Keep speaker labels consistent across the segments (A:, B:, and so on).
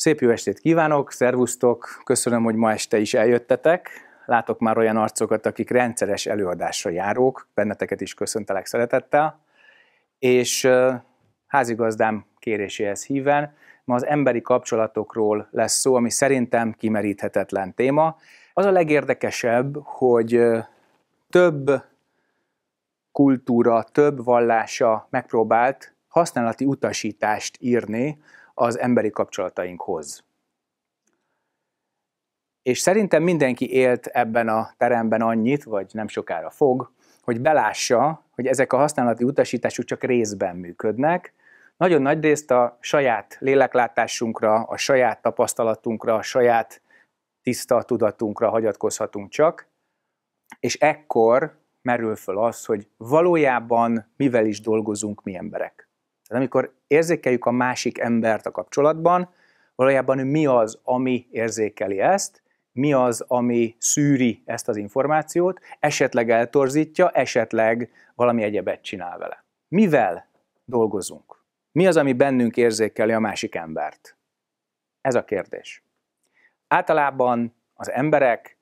A: Szép jó estét kívánok, szervusztok, köszönöm, hogy ma este is eljöttetek. Látok már olyan arcokat, akik rendszeres előadásra járók, benneteket is köszöntelek szeretettel, és házigazdám kéréséhez híven ma az emberi kapcsolatokról lesz szó, ami szerintem kimeríthetetlen téma. Az a legérdekesebb, hogy több kultúra, több vallása megpróbált használati utasítást írni az emberi kapcsolatainkhoz. És szerintem mindenki élt ebben a teremben annyit, vagy nem sokára fog, hogy belássa, hogy ezek a használati utasítások csak részben működnek, nagyon nagy részt a saját léleklátásunkra, a saját tapasztalatunkra, a saját tiszta tudatunkra hagyatkozhatunk csak, és ekkor merül föl az, hogy valójában mivel is dolgozunk mi emberek. Tehát amikor érzékeljük a másik embert a kapcsolatban, valójában mi az, ami érzékeli ezt, mi az, ami szűri ezt az információt, esetleg eltorzítja, esetleg valami egyebet csinál vele. Mivel dolgozunk? Mi az, ami bennünk érzékeli a másik embert? Ez a kérdés. Általában az emberek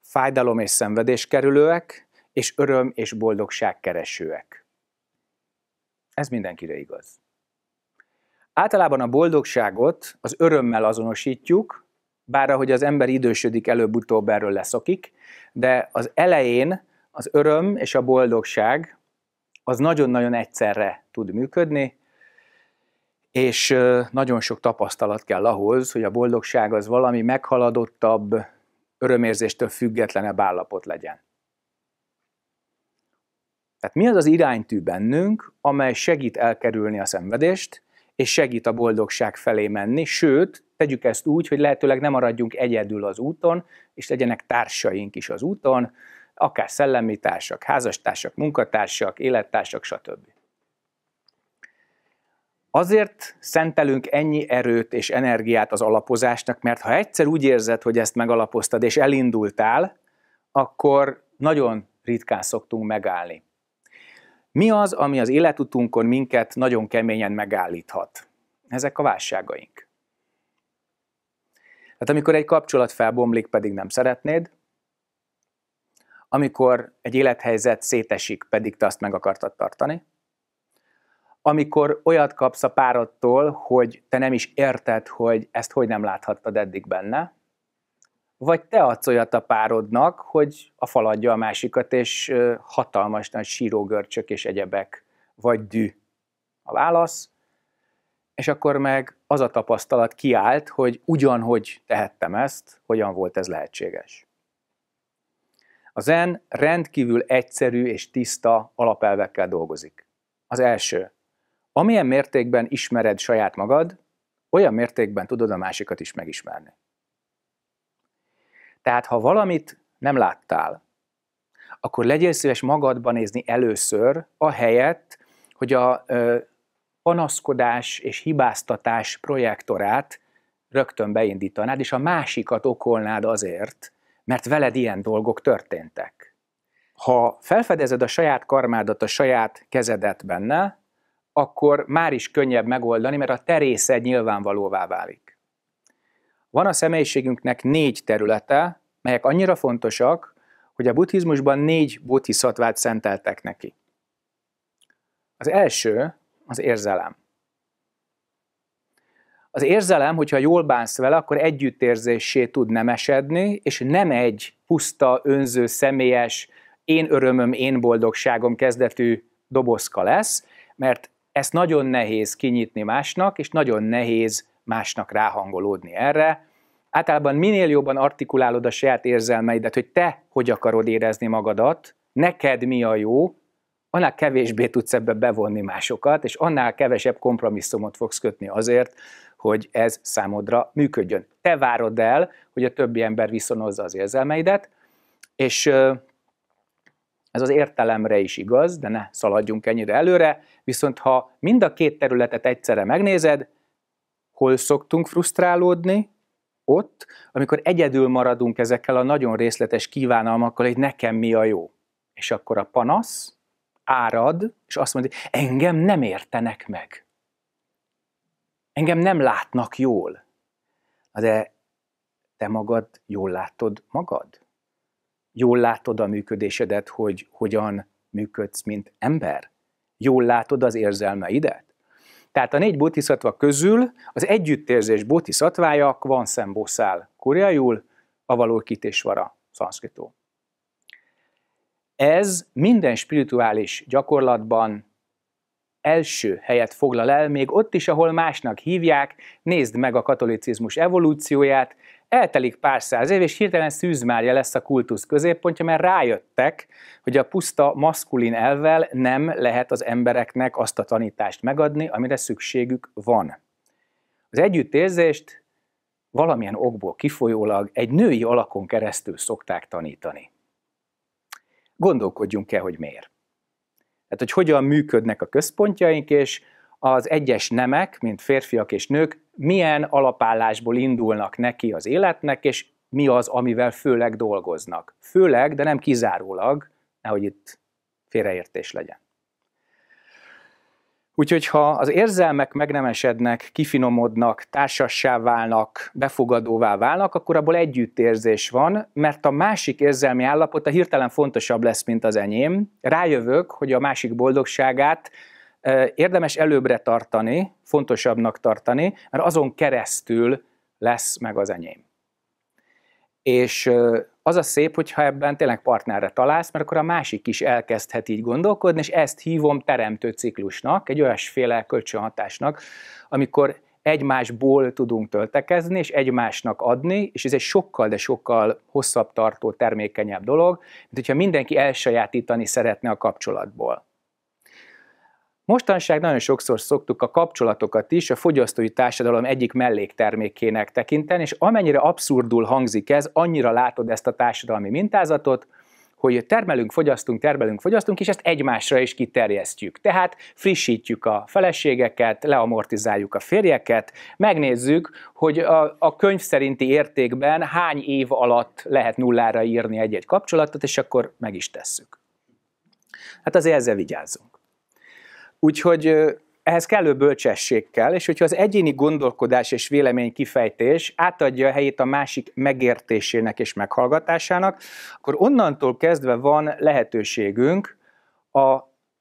A: fájdalom és szenvedés kerülőek, és öröm és boldogság keresőek. Ez mindenkire igaz. Általában a boldogságot az örömmel azonosítjuk, bár ahogy az ember idősödik, előbb-utóbb erről leszokik, de az elején az öröm és a boldogság az nagyon-nagyon egyszerre tud működni, és nagyon sok tapasztalat kell ahhoz, hogy a boldogság az valami meghaladottabb, örömérzéstől függetlenebb állapot legyen. Tehát mi az az iránytű bennünk, amely segít elkerülni a szenvedést, és segít a boldogság felé menni, sőt, tegyük ezt úgy, hogy lehetőleg nem maradjunk egyedül az úton, és legyenek társaink is az úton, akár szellemi társak, házastársak, munkatársak, élettársak, stb. Azért szentelünk ennyi erőt és energiát az alapozásnak, mert ha egyszer úgy érzed, hogy ezt megalapoztad és elindultál, akkor nagyon ritkán szoktunk megállni. Mi az, ami az életutunkon minket nagyon keményen megállíthat? Ezek a válságaink. Tehát amikor egy kapcsolat felbomlik, pedig nem szeretnéd, amikor egy élethelyzet szétesik, pedig te azt meg akartad tartani, amikor olyat kapsz a párodtól, hogy te nem is érted, hogy ezt hogy nem láthattad eddig benne, vagy te adsz olyat a párodnak, hogy a faladja a másikat, és hatalmas nagy sírógörcsök és egyebek, vagy dű a válasz, és akkor meg az a tapasztalat kiállt, hogy ugyanhogy tehettem ezt, hogyan volt ez lehetséges. A zen rendkívül egyszerű és tiszta alapelvekkel dolgozik. Az első, amilyen mértékben ismered saját magad, olyan mértékben tudod a másikat is megismerni. Tehát, ha valamit nem láttál, akkor legyél szíves magadba nézni először, a helyett, hogy a ö, panaszkodás és hibáztatás projektorát rögtön beindítanád, és a másikat okolnád azért, mert veled ilyen dolgok történtek. Ha felfedezed a saját karmádat, a saját kezedet benne, akkor már is könnyebb megoldani, mert a terészed nyilvánvalóvá válik. Van a személyiségünknek négy területe, melyek annyira fontosak, hogy a buddhizmusban négy buddhiszatvát szenteltek neki. Az első az érzelem. Az érzelem, hogyha jól bánsz vele, akkor együttérzéssé tud nem esedni, és nem egy puszta, önző, személyes, én örömöm, én boldogságom kezdetű dobozka lesz, mert ezt nagyon nehéz kinyitni másnak, és nagyon nehéz másnak ráhangolódni erre. Általában minél jobban artikulálod a saját érzelmeidet, hogy te hogy akarod érezni magadat, neked mi a jó, annál kevésbé tudsz ebbe bevonni másokat, és annál kevesebb kompromisszumot fogsz kötni azért, hogy ez számodra működjön. Te várod el, hogy a többi ember viszonozza az érzelmeidet, és ez az értelemre is igaz, de ne szaladjunk ennyire előre, viszont ha mind a két területet egyszerre megnézed, hol szoktunk frusztrálódni, ott, amikor egyedül maradunk ezekkel a nagyon részletes kívánalmakkal, hogy nekem mi a jó. És akkor a panasz árad, és azt mondja, engem nem értenek meg. Engem nem látnak jól. De te magad jól látod magad? Jól látod a működésedet, hogy hogyan működsz, mint ember? Jól látod az érzelmeidet? Tehát a négy bodhisattva közül az együttérzés bodhisatvája van szemboszál koreaiul, avalókítésvara szanszkritó. Ez minden spirituális gyakorlatban első helyet foglal el, még ott is, ahol másnak hívják, nézd meg a katolicizmus evolúcióját, Eltelik pár száz év, és hirtelen Szűzmárja lesz a kultusz középpontja, mert rájöttek, hogy a puszta maszkulin elvel nem lehet az embereknek azt a tanítást megadni, amire szükségük van. Az együttérzést valamilyen okból kifolyólag egy női alakon keresztül szokták tanítani. Gondolkodjunk el, hogy miért. Tehát, hogy hogyan működnek a központjaink, és az egyes nemek, mint férfiak és nők, milyen alapállásból indulnak neki az életnek, és mi az, amivel főleg dolgoznak. Főleg, de nem kizárólag, nehogy itt félreértés legyen. Úgyhogy ha az érzelmek megnemesednek, kifinomodnak, társassá válnak, befogadóvá válnak, akkor abból együttérzés van, mert a másik érzelmi állapota hirtelen fontosabb lesz, mint az enyém. Rájövök, hogy a másik boldogságát érdemes előbbre tartani, fontosabbnak tartani, mert azon keresztül lesz meg az enyém. És az a szép, hogyha ebben tényleg partnerre találsz, mert akkor a másik is elkezdhet így gondolkodni, és ezt hívom teremtő ciklusnak, egy olyasféle kölcsönhatásnak, amikor egymásból tudunk töltekezni, és egymásnak adni, és ez egy sokkal, de sokkal hosszabb tartó, termékenyebb dolog, mint hogyha mindenki elsajátítani szeretne a kapcsolatból. Mostanság nagyon sokszor szoktuk a kapcsolatokat is a fogyasztói társadalom egyik melléktermékének tekinteni, és amennyire abszurdul hangzik ez, annyira látod ezt a társadalmi mintázatot, hogy termelünk, fogyasztunk, termelünk, fogyasztunk, és ezt egymásra is kiterjesztjük. Tehát frissítjük a feleségeket, leamortizáljuk a férjeket, megnézzük, hogy a, a könyv szerinti értékben hány év alatt lehet nullára írni egy-egy kapcsolatot, és akkor meg is tesszük. Hát azért ezzel vigyázzunk. Úgyhogy ehhez kellő bölcsesség kell, és hogyha az egyéni gondolkodás és vélemény kifejtés átadja a helyét a másik megértésének és meghallgatásának, akkor onnantól kezdve van lehetőségünk a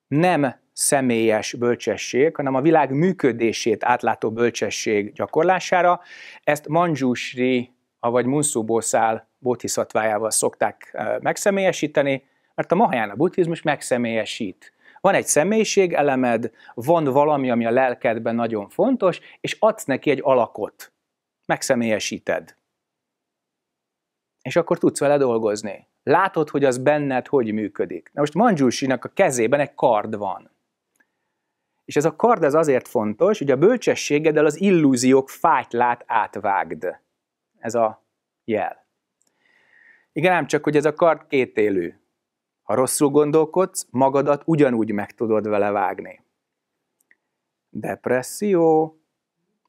A: nem személyes bölcsesség, hanem a világ működését átlátó bölcsesség gyakorlására. Ezt Manjusri, vagy Munsu Bószál bodhisattvájával szokták megszemélyesíteni, mert a Mahajana buddhizmus megszemélyesít van egy személyiség elemed, van valami, ami a lelkedben nagyon fontos, és adsz neki egy alakot. Megszemélyesíted. És akkor tudsz vele dolgozni. Látod, hogy az benned hogy működik. Na most Manjusinak a kezében egy kard van. És ez a kard az azért fontos, hogy a bölcsességeddel az illúziók fájtlát átvágd. Ez a jel. Igen, nem csak, hogy ez a kard kétélű. Ha rosszul gondolkodsz, magadat ugyanúgy meg tudod vele vágni. Depresszió.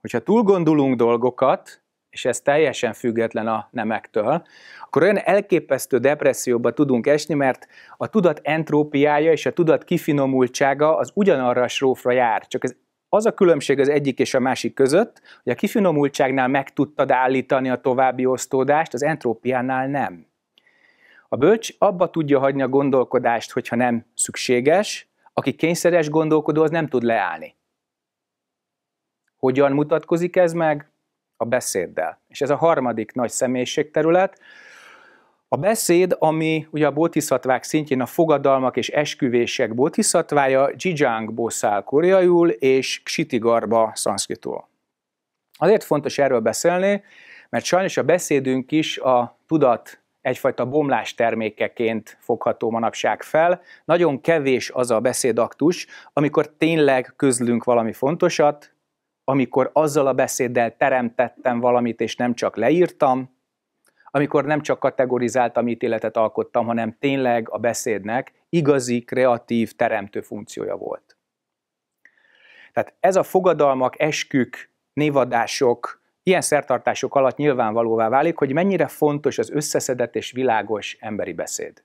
A: Hogyha túlgondolunk dolgokat, és ez teljesen független a nemektől, akkor olyan elképesztő depresszióba tudunk esni, mert a tudat entrópiája és a tudat kifinomultsága az ugyanarra a srófra jár, csak ez az a különbség az egyik és a másik között, hogy a kifinomultságnál meg tudtad állítani a további osztódást, az entrópiánál nem. A bölcs abba tudja hagyni a gondolkodást, hogyha nem szükséges, aki kényszeres gondolkodó, az nem tud leállni. Hogyan mutatkozik ez meg? A beszéddel. És ez a harmadik nagy személyiségterület. A beszéd, ami ugye a bodhisatttvák szintjén a fogadalmak és esküvések bodhisattvája, Jijangból száll koreaiul, és Ksitigarba szanszkritul. Azért fontos erről beszélni, mert sajnos a beszédünk is a tudat egyfajta bomlás termékeként fogható manapság fel. Nagyon kevés az a beszédaktus, amikor tényleg közlünk valami fontosat, amikor azzal a beszéddel teremtettem valamit, és nem csak leírtam, amikor nem csak kategorizáltam, ítéletet alkottam, hanem tényleg a beszédnek igazi, kreatív, teremtő funkciója volt. Tehát ez a fogadalmak, eskük, névadások, Ilyen szertartások alatt nyilvánvalóvá válik, hogy mennyire fontos az összeszedett és világos emberi beszéd.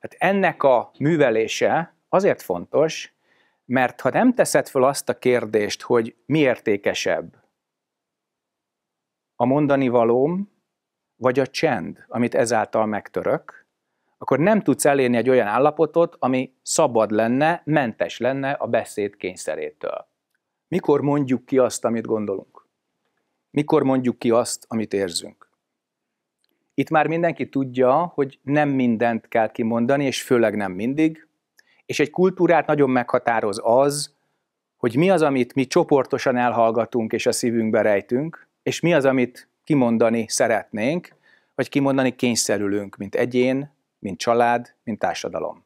A: Hát ennek a művelése azért fontos, mert ha nem teszed fel azt a kérdést, hogy mi értékesebb, a mondani valóm, vagy a csend, amit ezáltal megtörök, akkor nem tudsz elérni egy olyan állapotot, ami szabad lenne, mentes lenne a beszéd kényszerétől. Mikor mondjuk ki azt, amit gondolunk? Mikor mondjuk ki azt, amit érzünk? Itt már mindenki tudja, hogy nem mindent kell kimondani, és főleg nem mindig, és egy kultúrát nagyon meghatároz az, hogy mi az, amit mi csoportosan elhallgatunk és a szívünkbe rejtünk, és mi az, amit kimondani szeretnénk, vagy kimondani kényszerülünk, mint egyén, mint család, mint társadalom.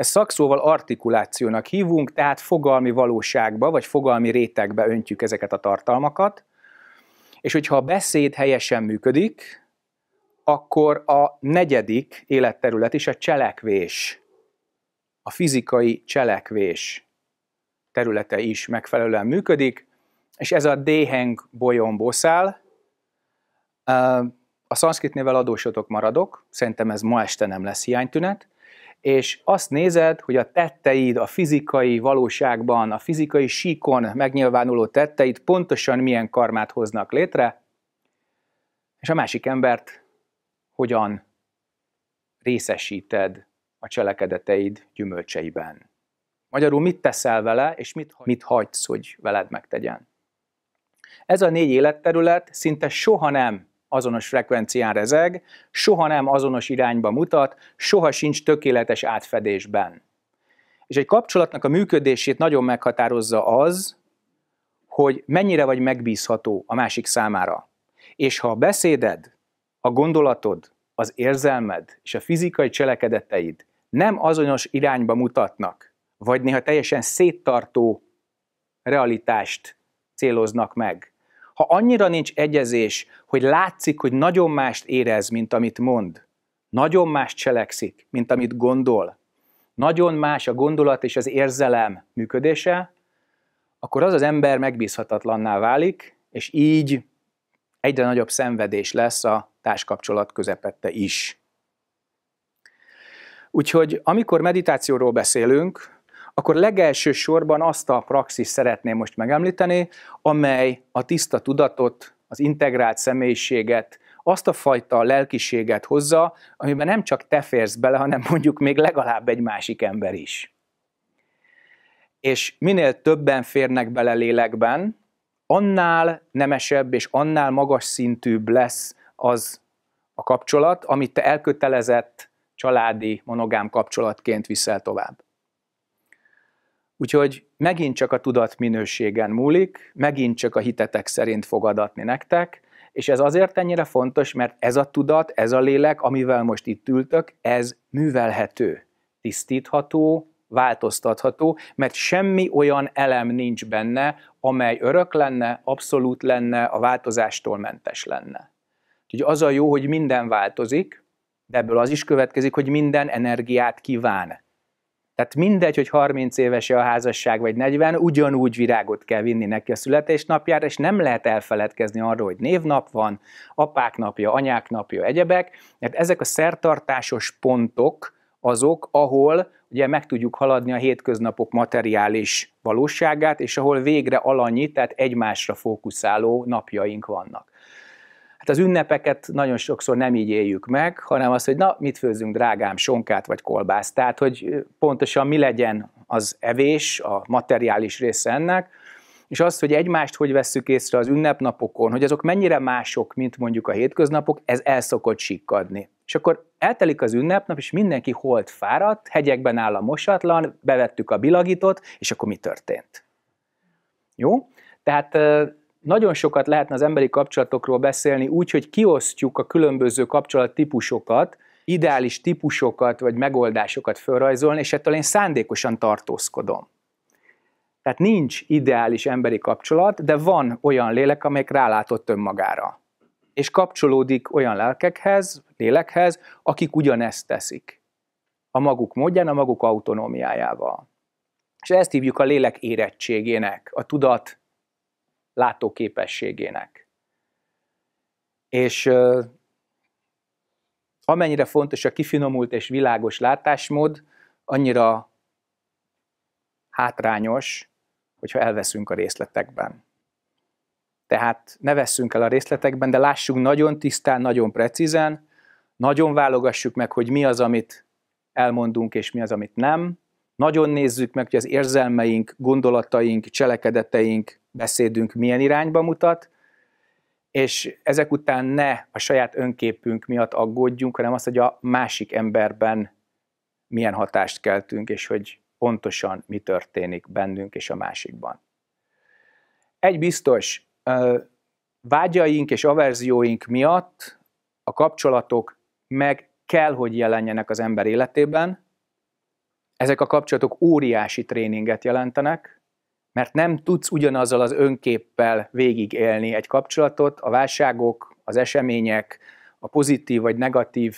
A: Ezt szakszóval artikulációnak hívunk, tehát fogalmi valóságba, vagy fogalmi rétegbe öntjük ezeket a tartalmakat, és hogyha a beszéd helyesen működik, akkor a negyedik életterület is a cselekvés, a fizikai cselekvés területe is megfelelően működik, és ez a déheng boszál. a szanszkrit nével adósotok maradok, szerintem ez ma este nem lesz hiánytünet, és azt nézed, hogy a tetteid a fizikai valóságban, a fizikai síkon megnyilvánuló tetteid pontosan milyen karmát hoznak létre, és a másik embert hogyan részesíted a cselekedeteid gyümölcseiben. Magyarul mit teszel vele, és mit, mit hagysz, hogy veled megtegyen. Ez a négy életterület szinte soha nem azonos frekvencián rezeg, soha nem azonos irányba mutat, soha sincs tökéletes átfedésben. És egy kapcsolatnak a működését nagyon meghatározza az, hogy mennyire vagy megbízható a másik számára. És ha a beszéded, a gondolatod, az érzelmed és a fizikai cselekedeteid nem azonos irányba mutatnak, vagy néha teljesen széttartó realitást céloznak meg, ha annyira nincs egyezés, hogy látszik, hogy nagyon mást érez, mint amit mond, nagyon más cselekszik, mint amit gondol, nagyon más a gondolat és az érzelem működése, akkor az az ember megbízhatatlanná válik, és így egyre nagyobb szenvedés lesz a társkapcsolat közepette is. Úgyhogy amikor meditációról beszélünk, akkor legelső sorban azt a praxis szeretném most megemlíteni, amely a tiszta tudatot, az integrált személyiséget, azt a fajta lelkiséget hozza, amiben nem csak te férsz bele, hanem mondjuk még legalább egy másik ember is. És minél többen férnek bele lélekben, annál nemesebb és annál magas szintűbb lesz az a kapcsolat, amit te elkötelezett családi monogám kapcsolatként viszel tovább. Úgyhogy megint csak a tudat minőségen múlik, megint csak a hitetek szerint fogadatni nektek, és ez azért ennyire fontos, mert ez a tudat, ez a lélek, amivel most itt ültök, ez művelhető, tisztítható, változtatható, mert semmi olyan elem nincs benne, amely örök lenne, abszolút lenne, a változástól mentes lenne. Úgyhogy az a jó, hogy minden változik, de ebből az is következik, hogy minden energiát kíván. Tehát mindegy, hogy 30 évese a házasság, vagy 40, ugyanúgy virágot kell vinni neki a születésnapjára, és nem lehet elfeledkezni arról, hogy névnap van, apák napja, anyák napja, egyebek. Mert ezek a szertartásos pontok azok, ahol ugye meg tudjuk haladni a hétköznapok materiális valóságát, és ahol végre alanyi, tehát egymásra fókuszáló napjaink vannak. Hát az ünnepeket nagyon sokszor nem így éljük meg, hanem az, hogy na, mit főzünk, drágám, sonkát vagy kolbászt. Tehát, hogy pontosan mi legyen az evés, a materiális része ennek, és az, hogy egymást hogy vesszük észre az ünnepnapokon, hogy azok mennyire mások, mint mondjuk a hétköznapok, ez el szokott sikkadni. És akkor eltelik az ünnepnap, és mindenki holt fáradt, hegyekben áll a mosatlan, bevettük a bilagitot és akkor mi történt? Jó? Tehát nagyon sokat lehetne az emberi kapcsolatokról beszélni úgy, hogy kiosztjuk a különböző kapcsolattípusokat, ideális típusokat vagy megoldásokat felrajzolni, és ettől én szándékosan tartózkodom. Tehát nincs ideális emberi kapcsolat, de van olyan lélek, amelyik rálátott önmagára. És kapcsolódik olyan lelkekhez, lélekhez, akik ugyanezt teszik. A maguk módján, a maguk autonómiájával. És ezt hívjuk a lélek érettségének, a tudat látóképességének. És amennyire fontos a kifinomult és világos látásmód, annyira hátrányos, hogyha elveszünk a részletekben. Tehát ne vesszünk el a részletekben, de lássunk nagyon tisztán, nagyon precízen, nagyon válogassuk meg, hogy mi az, amit elmondunk, és mi az, amit nem. Nagyon nézzük meg, hogy az érzelmeink, gondolataink, cselekedeteink beszédünk milyen irányba mutat, és ezek után ne a saját önképünk miatt aggódjunk, hanem az, hogy a másik emberben milyen hatást keltünk, és hogy pontosan mi történik bennünk és a másikban. Egy biztos, vágyaink és averzióink miatt a kapcsolatok meg kell, hogy jelenjenek az ember életében. Ezek a kapcsolatok óriási tréninget jelentenek, mert nem tudsz ugyanazzal az önképpel végigélni egy kapcsolatot, a válságok, az események, a pozitív vagy negatív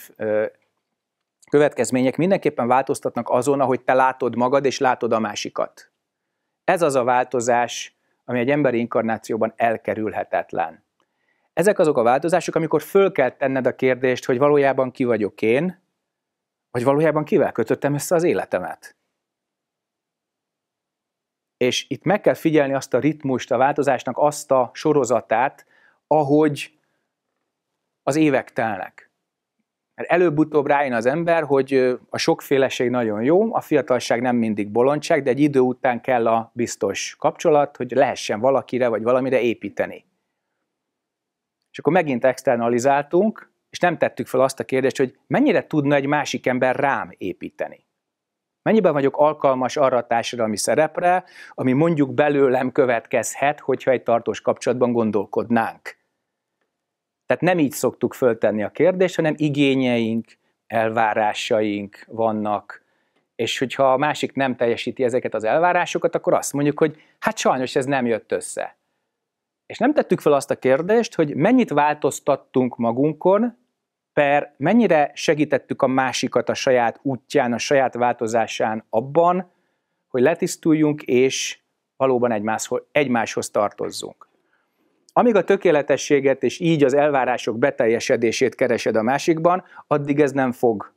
A: következmények mindenképpen változtatnak azon, ahogy te látod magad és látod a másikat. Ez az a változás, ami egy emberi inkarnációban elkerülhetetlen. Ezek azok a változások, amikor föl kell tenned a kérdést, hogy valójában ki vagyok én, vagy valójában kivel kötöttem össze az életemet és itt meg kell figyelni azt a ritmust, a változásnak azt a sorozatát, ahogy az évek telnek. Mert előbb-utóbb rájön az ember, hogy a sokféleség nagyon jó, a fiatalság nem mindig bolondság, de egy idő után kell a biztos kapcsolat, hogy lehessen valakire vagy valamire építeni. És akkor megint externalizáltunk, és nem tettük fel azt a kérdést, hogy mennyire tudna egy másik ember rám építeni. Mennyiben vagyok alkalmas arra a társadalmi szerepre, ami mondjuk belőlem következhet, hogyha egy tartós kapcsolatban gondolkodnánk. Tehát nem így szoktuk föltenni a kérdést, hanem igényeink, elvárásaink vannak, és hogyha a másik nem teljesíti ezeket az elvárásokat, akkor azt mondjuk, hogy hát sajnos ez nem jött össze. És nem tettük fel azt a kérdést, hogy mennyit változtattunk magunkon, per mennyire segítettük a másikat a saját útján, a saját változásán abban, hogy letisztuljunk és valóban egymáshoz, egymáshoz tartozzunk. Amíg a tökéletességet és így az elvárások beteljesedését keresed a másikban, addig ez nem fog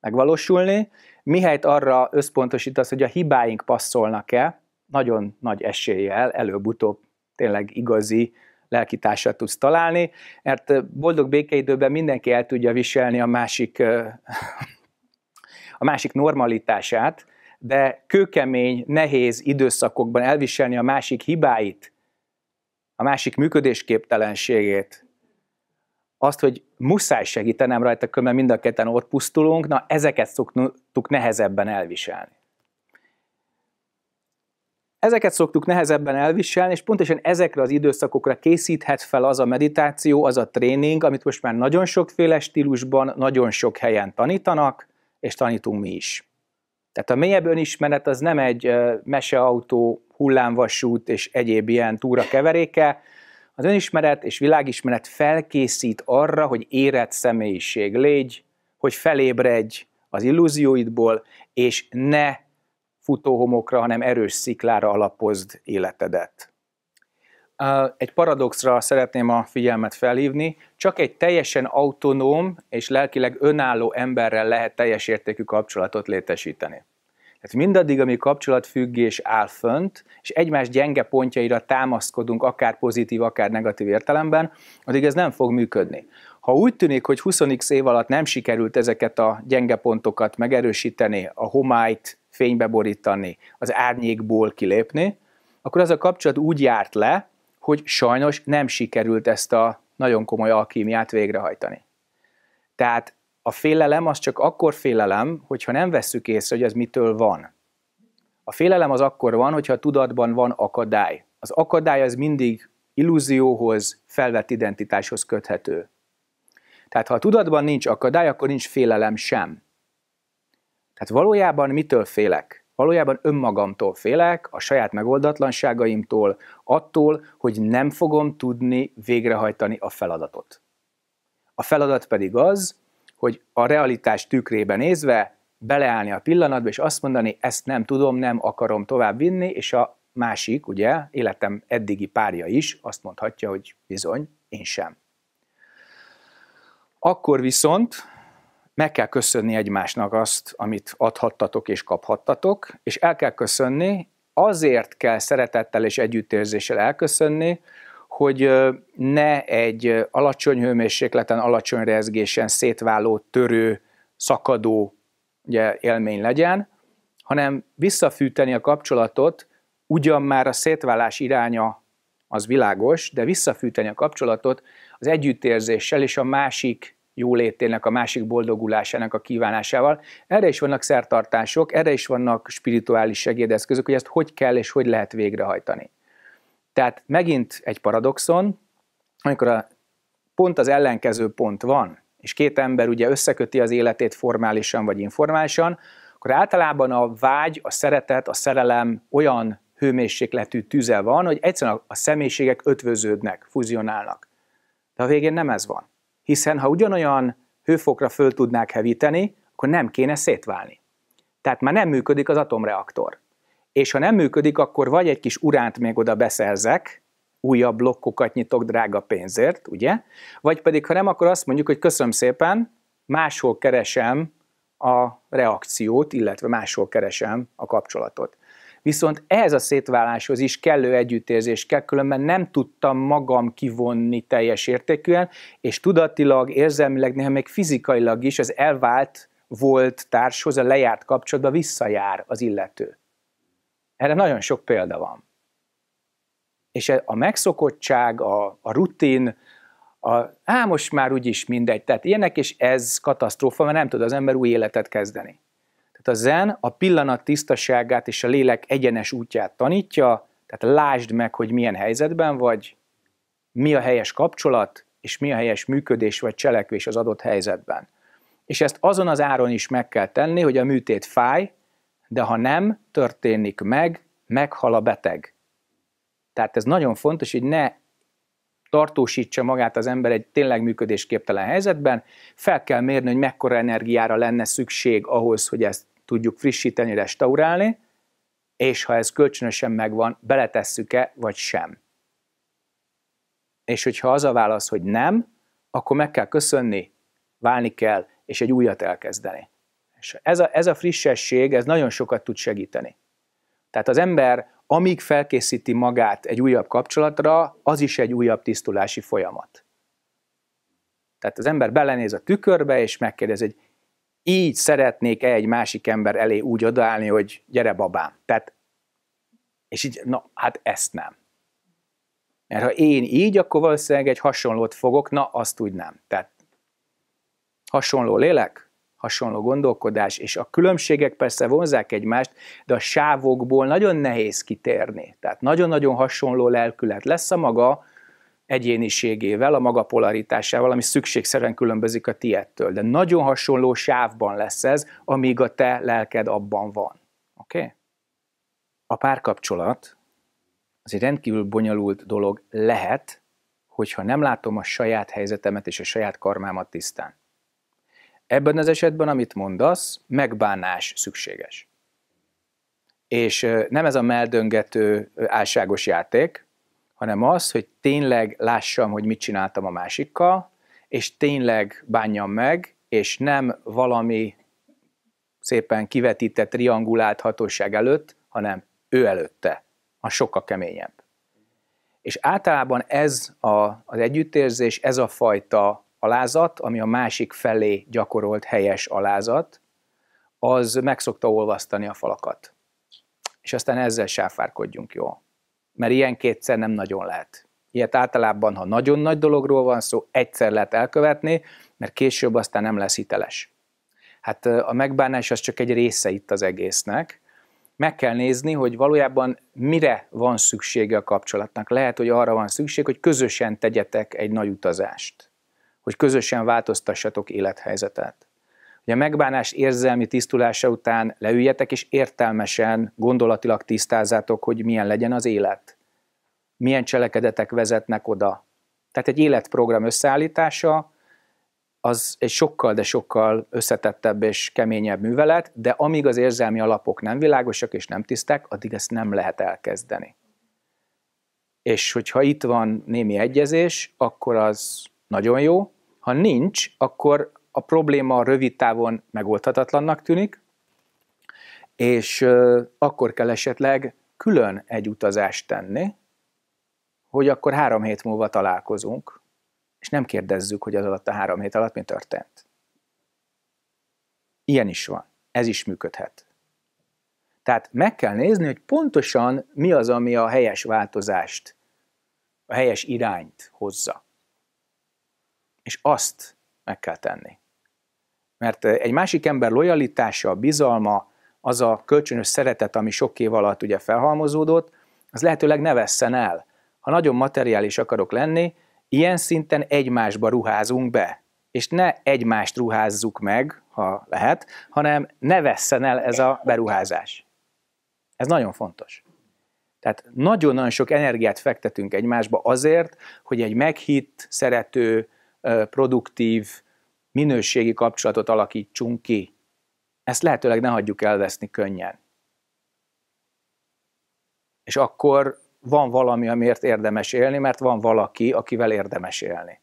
A: megvalósulni. Mihelyt arra összpontosítasz, hogy a hibáink passzolnak-e, nagyon nagy eséllyel előbb-utóbb tényleg igazi lelkitársat tudsz találni, mert boldog békeidőben mindenki el tudja viselni a másik, a másik normalitását, de kőkemény, nehéz időszakokban elviselni a másik hibáit, a másik működésképtelenségét, azt, hogy muszáj segítenem rajta, mert mind a ketten ott pusztulunk, na ezeket szoktuk nehezebben elviselni. Ezeket szoktuk nehezebben elviselni, és pontosan ezekre az időszakokra készíthet fel az a meditáció, az a tréning, amit most már nagyon sokféle stílusban, nagyon sok helyen tanítanak, és tanítunk mi is. Tehát a mélyebb önismeret az nem egy meseautó, hullámvasút és egyéb ilyen túra keveréke. Az önismeret és világismeret felkészít arra, hogy érett személyiség légy, hogy felébredj az illúzióidból, és ne futóhomokra, hanem erős sziklára alapozd életedet. Egy paradoxra szeretném a figyelmet felhívni, csak egy teljesen autonóm és lelkileg önálló emberrel lehet teljes értékű kapcsolatot létesíteni. Tehát mindaddig, ami kapcsolatfüggés áll fönt, és egymás gyenge pontjaira támaszkodunk, akár pozitív, akár negatív értelemben, addig ez nem fog működni. Ha úgy tűnik, hogy 20 év alatt nem sikerült ezeket a gyenge pontokat megerősíteni, a homályt fénybe borítani, az árnyékból kilépni, akkor az a kapcsolat úgy járt le, hogy sajnos nem sikerült ezt a nagyon komoly alkímiát végrehajtani. Tehát a félelem az csak akkor félelem, hogyha nem vesszük észre, hogy ez mitől van. A félelem az akkor van, hogyha a tudatban van akadály. Az akadály az mindig illúzióhoz, felvett identitáshoz köthető. Tehát ha a tudatban nincs akadály, akkor nincs félelem sem. Tehát valójában mitől félek? Valójában önmagamtól félek, a saját megoldatlanságaimtól, attól, hogy nem fogom tudni végrehajtani a feladatot. A feladat pedig az, hogy a realitás tükrében nézve beleállni a pillanatba, és azt mondani, ezt nem tudom, nem akarom tovább vinni, és a másik, ugye, életem eddigi párja is azt mondhatja, hogy bizony, én sem. Akkor viszont meg kell köszönni egymásnak azt, amit adhattatok és kaphattatok, és el kell köszönni, azért kell szeretettel és együttérzéssel elköszönni, hogy ne egy alacsony hőmérsékleten, alacsony rezgésen szétváló, törő, szakadó ugye, élmény legyen, hanem visszafűteni a kapcsolatot, ugyan már a szétválás iránya az világos, de visszafűteni a kapcsolatot az együttérzéssel és a másik jólétének, a másik boldogulásának a kívánásával. Erre is vannak szertartások, erre is vannak spirituális segédeszközök, hogy ezt hogy kell és hogy lehet végrehajtani. Tehát megint egy paradoxon, amikor a, pont az ellenkező pont van, és két ember ugye összeköti az életét formálisan vagy informálisan, akkor általában a vágy, a szeretet, a szerelem olyan hőmérsékletű tüze van, hogy egyszerűen a személyiségek ötvöződnek, fuzionálnak. De a végén nem ez van. Hiszen ha ugyanolyan hőfokra föl tudnák hevíteni, akkor nem kéne szétválni. Tehát már nem működik az atomreaktor. És ha nem működik, akkor vagy egy kis uránt még oda beszerzek, újabb blokkokat nyitok drága pénzért, ugye? Vagy pedig, ha nem, akkor azt mondjuk, hogy köszönöm szépen, máshol keresem a reakciót, illetve máshol keresem a kapcsolatot. Viszont ehhez a szétváláshoz is kellő együttérzés kell, különben nem tudtam magam kivonni teljes értékűen, és tudatilag, érzelmileg, néha még fizikailag is az elvált volt társhoz a lejárt kapcsolatba visszajár az illető. Erre nagyon sok példa van. És a megszokottság, a, a rutin, a, á, most már úgyis mindegy, tehát ilyenek, és ez katasztrófa, mert nem tud az ember új életet kezdeni. Itt a zen a pillanat tisztaságát és a lélek egyenes útját tanítja, tehát lásd meg, hogy milyen helyzetben vagy, mi a helyes kapcsolat, és mi a helyes működés vagy cselekvés az adott helyzetben. És ezt azon az áron is meg kell tenni, hogy a műtét fáj, de ha nem történik meg, meghal a beteg. Tehát ez nagyon fontos, hogy ne tartósítsa magát az ember egy tényleg működésképtelen helyzetben, fel kell mérni, hogy mekkora energiára lenne szükség ahhoz, hogy ezt tudjuk frissíteni, restaurálni, és ha ez kölcsönösen megvan, beletesszük-e, vagy sem. És hogyha az a válasz, hogy nem, akkor meg kell köszönni, válni kell, és egy újat elkezdeni. És ez a, ez a frissesség, ez nagyon sokat tud segíteni. Tehát az ember, amíg felkészíti magát egy újabb kapcsolatra, az is egy újabb tisztulási folyamat. Tehát az ember belenéz a tükörbe, és megkérdez, hogy így szeretnék-e egy másik ember elé úgy odaállni, hogy gyere babám. Tehát, és így, na, hát ezt nem. Mert ha én így, akkor valószínűleg egy hasonlót fogok, na, azt úgy nem. Tehát hasonló lélek, hasonló gondolkodás, és a különbségek persze vonzák egymást, de a sávokból nagyon nehéz kitérni. Tehát nagyon-nagyon hasonló lelkület lesz a maga, egyéniségével, a maga polaritásával, ami szükségszerűen különbözik a tiédtől. De nagyon hasonló sávban lesz ez, amíg a te lelked abban van. Oké? Okay? A párkapcsolat az egy rendkívül bonyolult dolog lehet, hogyha nem látom a saját helyzetemet és a saját karmámat tisztán. Ebben az esetben, amit mondasz, megbánás szükséges. És nem ez a meldöngető álságos játék, hanem az, hogy tényleg lássam, hogy mit csináltam a másikkal, és tényleg bánjam meg, és nem valami szépen kivetített triangulált hatóság előtt, hanem ő előtte. A sokkal keményebb. És általában ez a, az együttérzés, ez a fajta alázat, ami a másik felé gyakorolt helyes alázat, az meg szokta olvasztani a falakat. És aztán ezzel sáfárkodjunk jól mert ilyen kétszer nem nagyon lehet. Ilyet általában, ha nagyon nagy dologról van szó, egyszer lehet elkövetni, mert később aztán nem lesz hiteles. Hát a megbánás az csak egy része itt az egésznek. Meg kell nézni, hogy valójában mire van szüksége a kapcsolatnak. Lehet, hogy arra van szükség, hogy közösen tegyetek egy nagy utazást, hogy közösen változtassatok élethelyzetet hogy a megbánás érzelmi tisztulása után leüljetek, és értelmesen, gondolatilag tisztázátok, hogy milyen legyen az élet. Milyen cselekedetek vezetnek oda. Tehát egy életprogram összeállítása, az egy sokkal, de sokkal összetettebb és keményebb művelet, de amíg az érzelmi alapok nem világosak és nem tiszták, addig ezt nem lehet elkezdeni. És hogyha itt van némi egyezés, akkor az nagyon jó, ha nincs, akkor a probléma rövid távon megoldhatatlannak tűnik, és akkor kell esetleg külön egy utazást tenni, hogy akkor három hét múlva találkozunk, és nem kérdezzük, hogy az alatt a három hét alatt mi történt. Ilyen is van. Ez is működhet. Tehát meg kell nézni, hogy pontosan mi az, ami a helyes változást, a helyes irányt hozza. És azt meg kell tenni. Mert egy másik ember lojalitása, bizalma, az a kölcsönös szeretet, ami sok év alatt ugye felhalmozódott, az lehetőleg ne vesszen el. Ha nagyon materiális akarok lenni, ilyen szinten egymásba ruházunk be. És ne egymást ruházzuk meg, ha lehet, hanem ne vesszen el ez a beruházás. Ez nagyon fontos. Tehát nagyon-nagyon sok energiát fektetünk egymásba azért, hogy egy meghitt, szerető, produktív, minőségi kapcsolatot alakítsunk ki. Ezt lehetőleg ne hagyjuk elveszni könnyen. És akkor van valami, amiért érdemes élni, mert van valaki, akivel érdemes élni.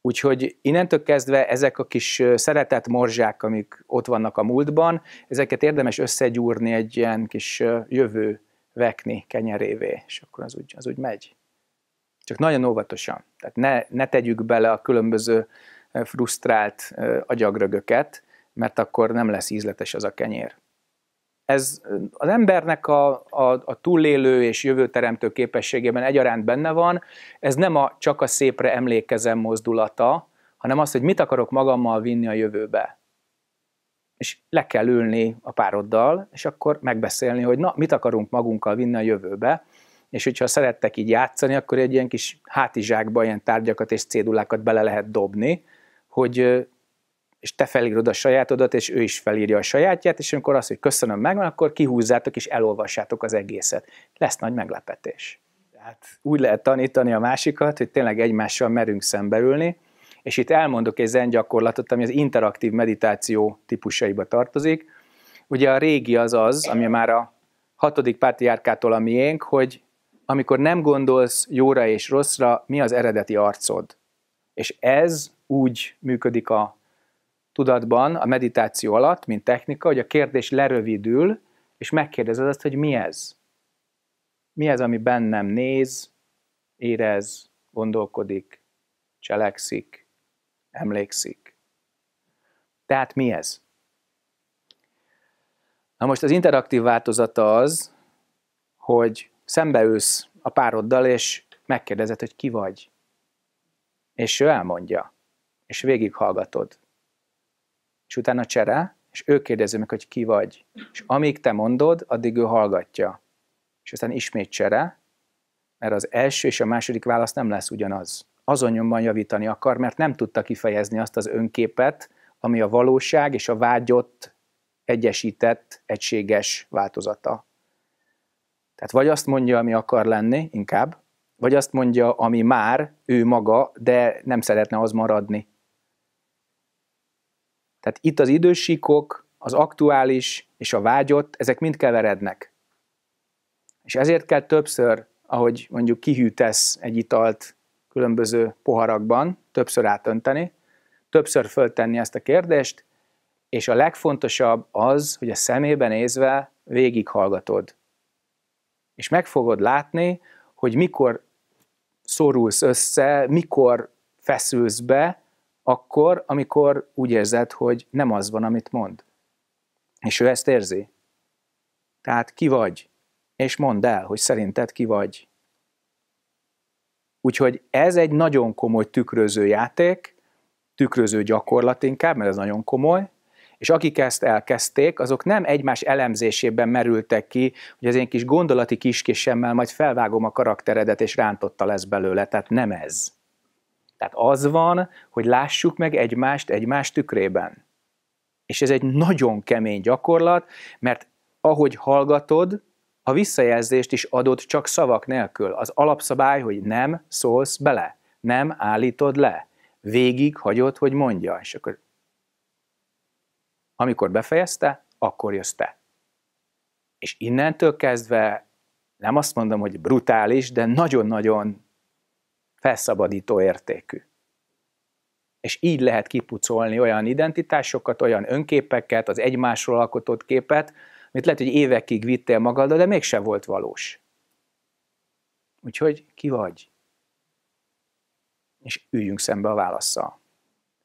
A: Úgyhogy innentől kezdve ezek a kis szeretett morzsák, amik ott vannak a múltban, ezeket érdemes összegyúrni egy ilyen kis jövő vekni kenyerévé, és akkor az úgy, az úgy megy. Csak nagyon óvatosan. Tehát ne, ne tegyük bele a különböző frusztrált agyagrögöket, mert akkor nem lesz ízletes az a kenyér. Ez az embernek a, a, a túlélő és jövőteremtő képességében egyaránt benne van, ez nem a csak a szépre emlékezem mozdulata, hanem az, hogy mit akarok magammal vinni a jövőbe. És le kell ülni a pároddal, és akkor megbeszélni, hogy na, mit akarunk magunkkal vinni a jövőbe, és hogyha szerettek így játszani, akkor egy ilyen kis hátizsákba ilyen tárgyakat és cédulákat bele lehet dobni, hogy és te felírod a sajátodat, és ő is felírja a sajátját, és amikor azt, hogy köszönöm meg, akkor kihúzzátok és elolvassátok az egészet. Lesz nagy meglepetés. Tehát úgy lehet tanítani a másikat, hogy tényleg egymással merünk szembeülni, és itt elmondok egy zen gyakorlatot, ami az interaktív meditáció típusaiba tartozik. Ugye a régi az az, ami már a hatodik pátriárkától a miénk, hogy amikor nem gondolsz jóra és rosszra, mi az eredeti arcod. És ez úgy működik a tudatban, a meditáció alatt, mint technika, hogy a kérdés lerövidül, és megkérdezed azt, hogy mi ez? Mi ez, ami bennem néz, érez, gondolkodik, cselekszik, emlékszik? Tehát mi ez? Na most az interaktív változata az, hogy szembeülsz a pároddal, és megkérdezed, hogy ki vagy. És ő elmondja és végighallgatod. És utána csere, és ő kérdezi meg, hogy ki vagy. És amíg te mondod, addig ő hallgatja. És aztán ismét csere, mert az első és a második válasz nem lesz ugyanaz. Azon javítani akar, mert nem tudta kifejezni azt az önképet, ami a valóság és a vágyott, egyesített, egységes változata. Tehát vagy azt mondja, ami akar lenni, inkább, vagy azt mondja, ami már ő maga, de nem szeretne az maradni. Tehát itt az idősíkok, az aktuális és a vágyott, ezek mind keverednek. És ezért kell többször, ahogy mondjuk kihűtesz egy italt különböző poharakban, többször átönteni, többször föltenni ezt a kérdést, és a legfontosabb az, hogy a szemébe nézve végighallgatod. És meg fogod látni, hogy mikor szorulsz össze, mikor feszülsz be, akkor, amikor úgy érzed, hogy nem az van, amit mond. És ő ezt érzi. Tehát ki vagy, és mondd el, hogy szerinted ki vagy. Úgyhogy ez egy nagyon komoly tükröző játék, tükröző gyakorlat inkább, mert ez nagyon komoly, és akik ezt elkezdték, azok nem egymás elemzésében merültek ki, hogy az én kis gondolati kiskésemmel majd felvágom a karakteredet, és rántotta lesz belőle, tehát nem ez. Tehát az van, hogy lássuk meg egymást egymás tükrében. És ez egy nagyon kemény gyakorlat, mert ahogy hallgatod, a visszajelzést is adod csak szavak nélkül. Az alapszabály, hogy nem szólsz bele, nem állítod le, végig hagyod, hogy mondja, és akkor amikor befejezte, akkor jössz te. És innentől kezdve nem azt mondom, hogy brutális, de nagyon-nagyon felszabadító értékű. És így lehet kipucolni olyan identitásokat, olyan önképeket, az egymásról alkotott képet, amit lehet, hogy évekig vittél magadra, de mégse volt valós. Úgyhogy ki vagy? És üljünk szembe a válaszsal.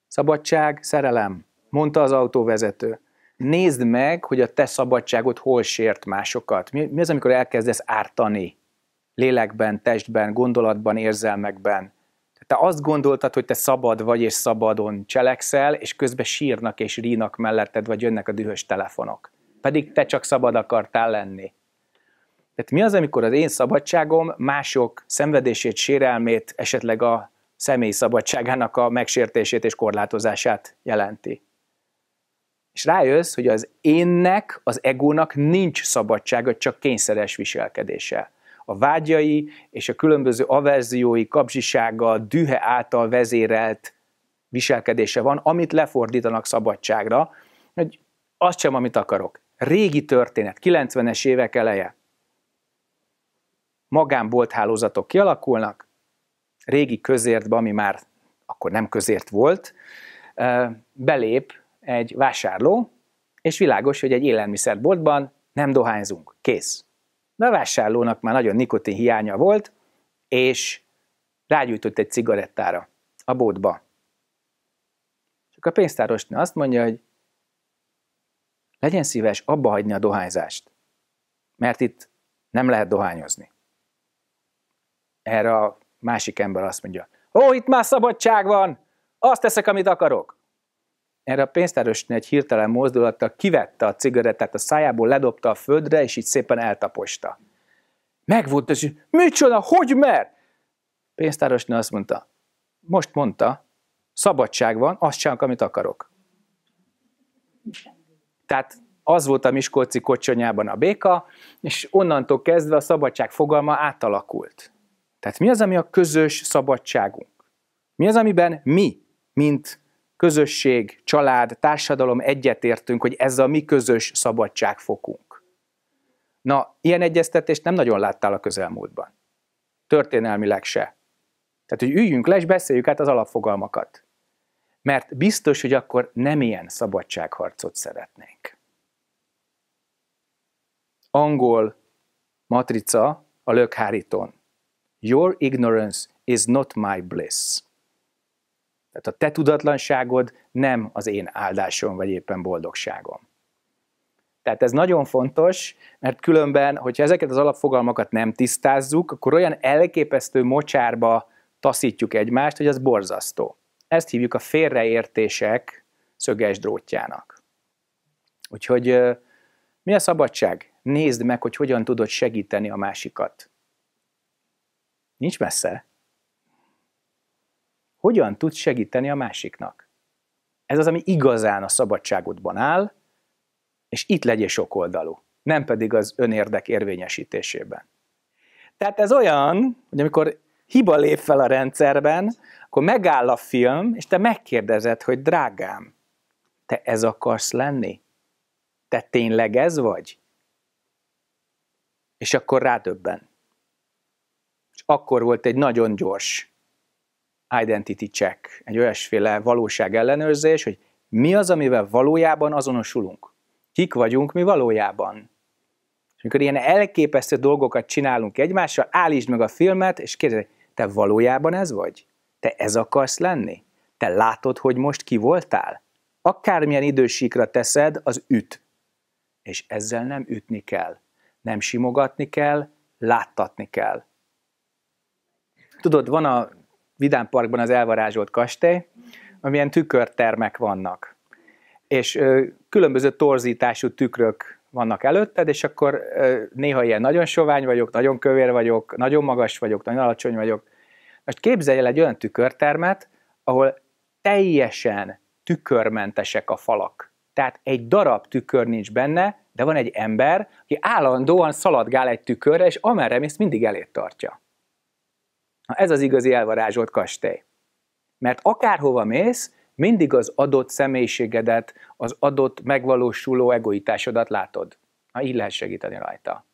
A: Szabadság, szerelem, mondta az autóvezető. Nézd meg, hogy a te szabadságod hol sért másokat. mi az, amikor elkezdesz ártani? lélekben, testben, gondolatban, érzelmekben. Te azt gondoltad, hogy te szabad vagy, és szabadon cselekszel, és közben sírnak és rínak melletted, vagy jönnek a dühös telefonok. Pedig te csak szabad akartál lenni. Tehát mi az, amikor az én szabadságom mások szenvedését, sérelmét, esetleg a személy szabadságának a megsértését és korlátozását jelenti? És rájössz, hogy az énnek, az egónak nincs szabadsága, csak kényszeres viselkedése a vágyai és a különböző averziói, kapzsisága, dühe által vezérelt viselkedése van, amit lefordítanak szabadságra, hogy azt sem, amit akarok. Régi történet, 90-es évek eleje. Magánbolthálózatok kialakulnak, régi közértbe, ami már akkor nem közért volt, belép egy vásárló, és világos, hogy egy élelmiszerboltban nem dohányzunk. Kész. De a vásárlónak már nagyon nikotin hiánya volt, és rágyújtott egy cigarettára a bótba. Csak a pénztárosnő azt mondja, hogy legyen szíves abba hagyni a dohányzást, mert itt nem lehet dohányozni. Erre a másik ember azt mondja, ó, itt már szabadság van, azt teszek, amit akarok. Erre a pénztárosnő egy hirtelen mozdulattal kivette a cigarettát a szájából, ledobta a földre, és így szépen eltaposta. Megvolt, hogy: micsoda, hogy mer? Pénztárosnő azt mondta, most mondta, szabadság van, azt csinálok, amit akarok. Tehát az volt a Miskolci kocsonyában a béka, és onnantól kezdve a szabadság fogalma átalakult. Tehát mi az, ami a közös szabadságunk? Mi az, amiben mi, mint közösség, család, társadalom egyetértünk, hogy ez a mi közös szabadságfokunk. Na, ilyen egyeztetést nem nagyon láttál a közelmúltban. Történelmileg se. Tehát, hogy üljünk le és beszéljük át az alapfogalmakat. Mert biztos, hogy akkor nem ilyen szabadságharcot szeretnénk. Angol matrica a lökhárítón. Your ignorance is not my bliss. Tehát a te tudatlanságod nem az én áldásom, vagy éppen boldogságom. Tehát ez nagyon fontos, mert különben, hogyha ezeket az alapfogalmakat nem tisztázzuk, akkor olyan elképesztő mocsárba taszítjuk egymást, hogy az borzasztó. Ezt hívjuk a félreértések szöges drótjának. Úgyhogy mi a szabadság? Nézd meg, hogy hogyan tudod segíteni a másikat. Nincs messze hogyan tudsz segíteni a másiknak. Ez az, ami igazán a szabadságodban áll, és itt legyél sokoldalú, nem pedig az önérdek érvényesítésében. Tehát ez olyan, hogy amikor hiba lép fel a rendszerben, akkor megáll a film, és te megkérdezed, hogy drágám, te ez akarsz lenni? Te tényleg ez vagy? És akkor rádöbben. És akkor volt egy nagyon gyors identity check, egy olyasféle valóság ellenőrzés, hogy mi az, amivel valójában azonosulunk. Kik vagyunk mi valójában. És amikor ilyen elképesztő dolgokat csinálunk egymással, állítsd meg a filmet, és kérdezd, te valójában ez vagy? Te ez akarsz lenni? Te látod, hogy most ki voltál? Akármilyen idősíkra teszed, az üt. És ezzel nem ütni kell. Nem simogatni kell, láttatni kell. Tudod, van a Vidán Parkban az elvarázsolt kastély, amilyen tükörtermek vannak. És ö, különböző torzítású tükrök vannak előtted, és akkor ö, néha ilyen nagyon sovány vagyok, nagyon kövér vagyok, nagyon magas vagyok, nagyon alacsony vagyok. Most képzelj el egy olyan tükörtermet, ahol teljesen tükörmentesek a falak. Tehát egy darab tükör nincs benne, de van egy ember, aki állandóan szaladgál egy tükörre, és amerre mész, mindig elét tartja. Ez az igazi elvarázsolt kastély. Mert akárhova mész, mindig az adott személyiségedet, az adott megvalósuló egoitásodat látod. Na, így lehet segíteni rajta.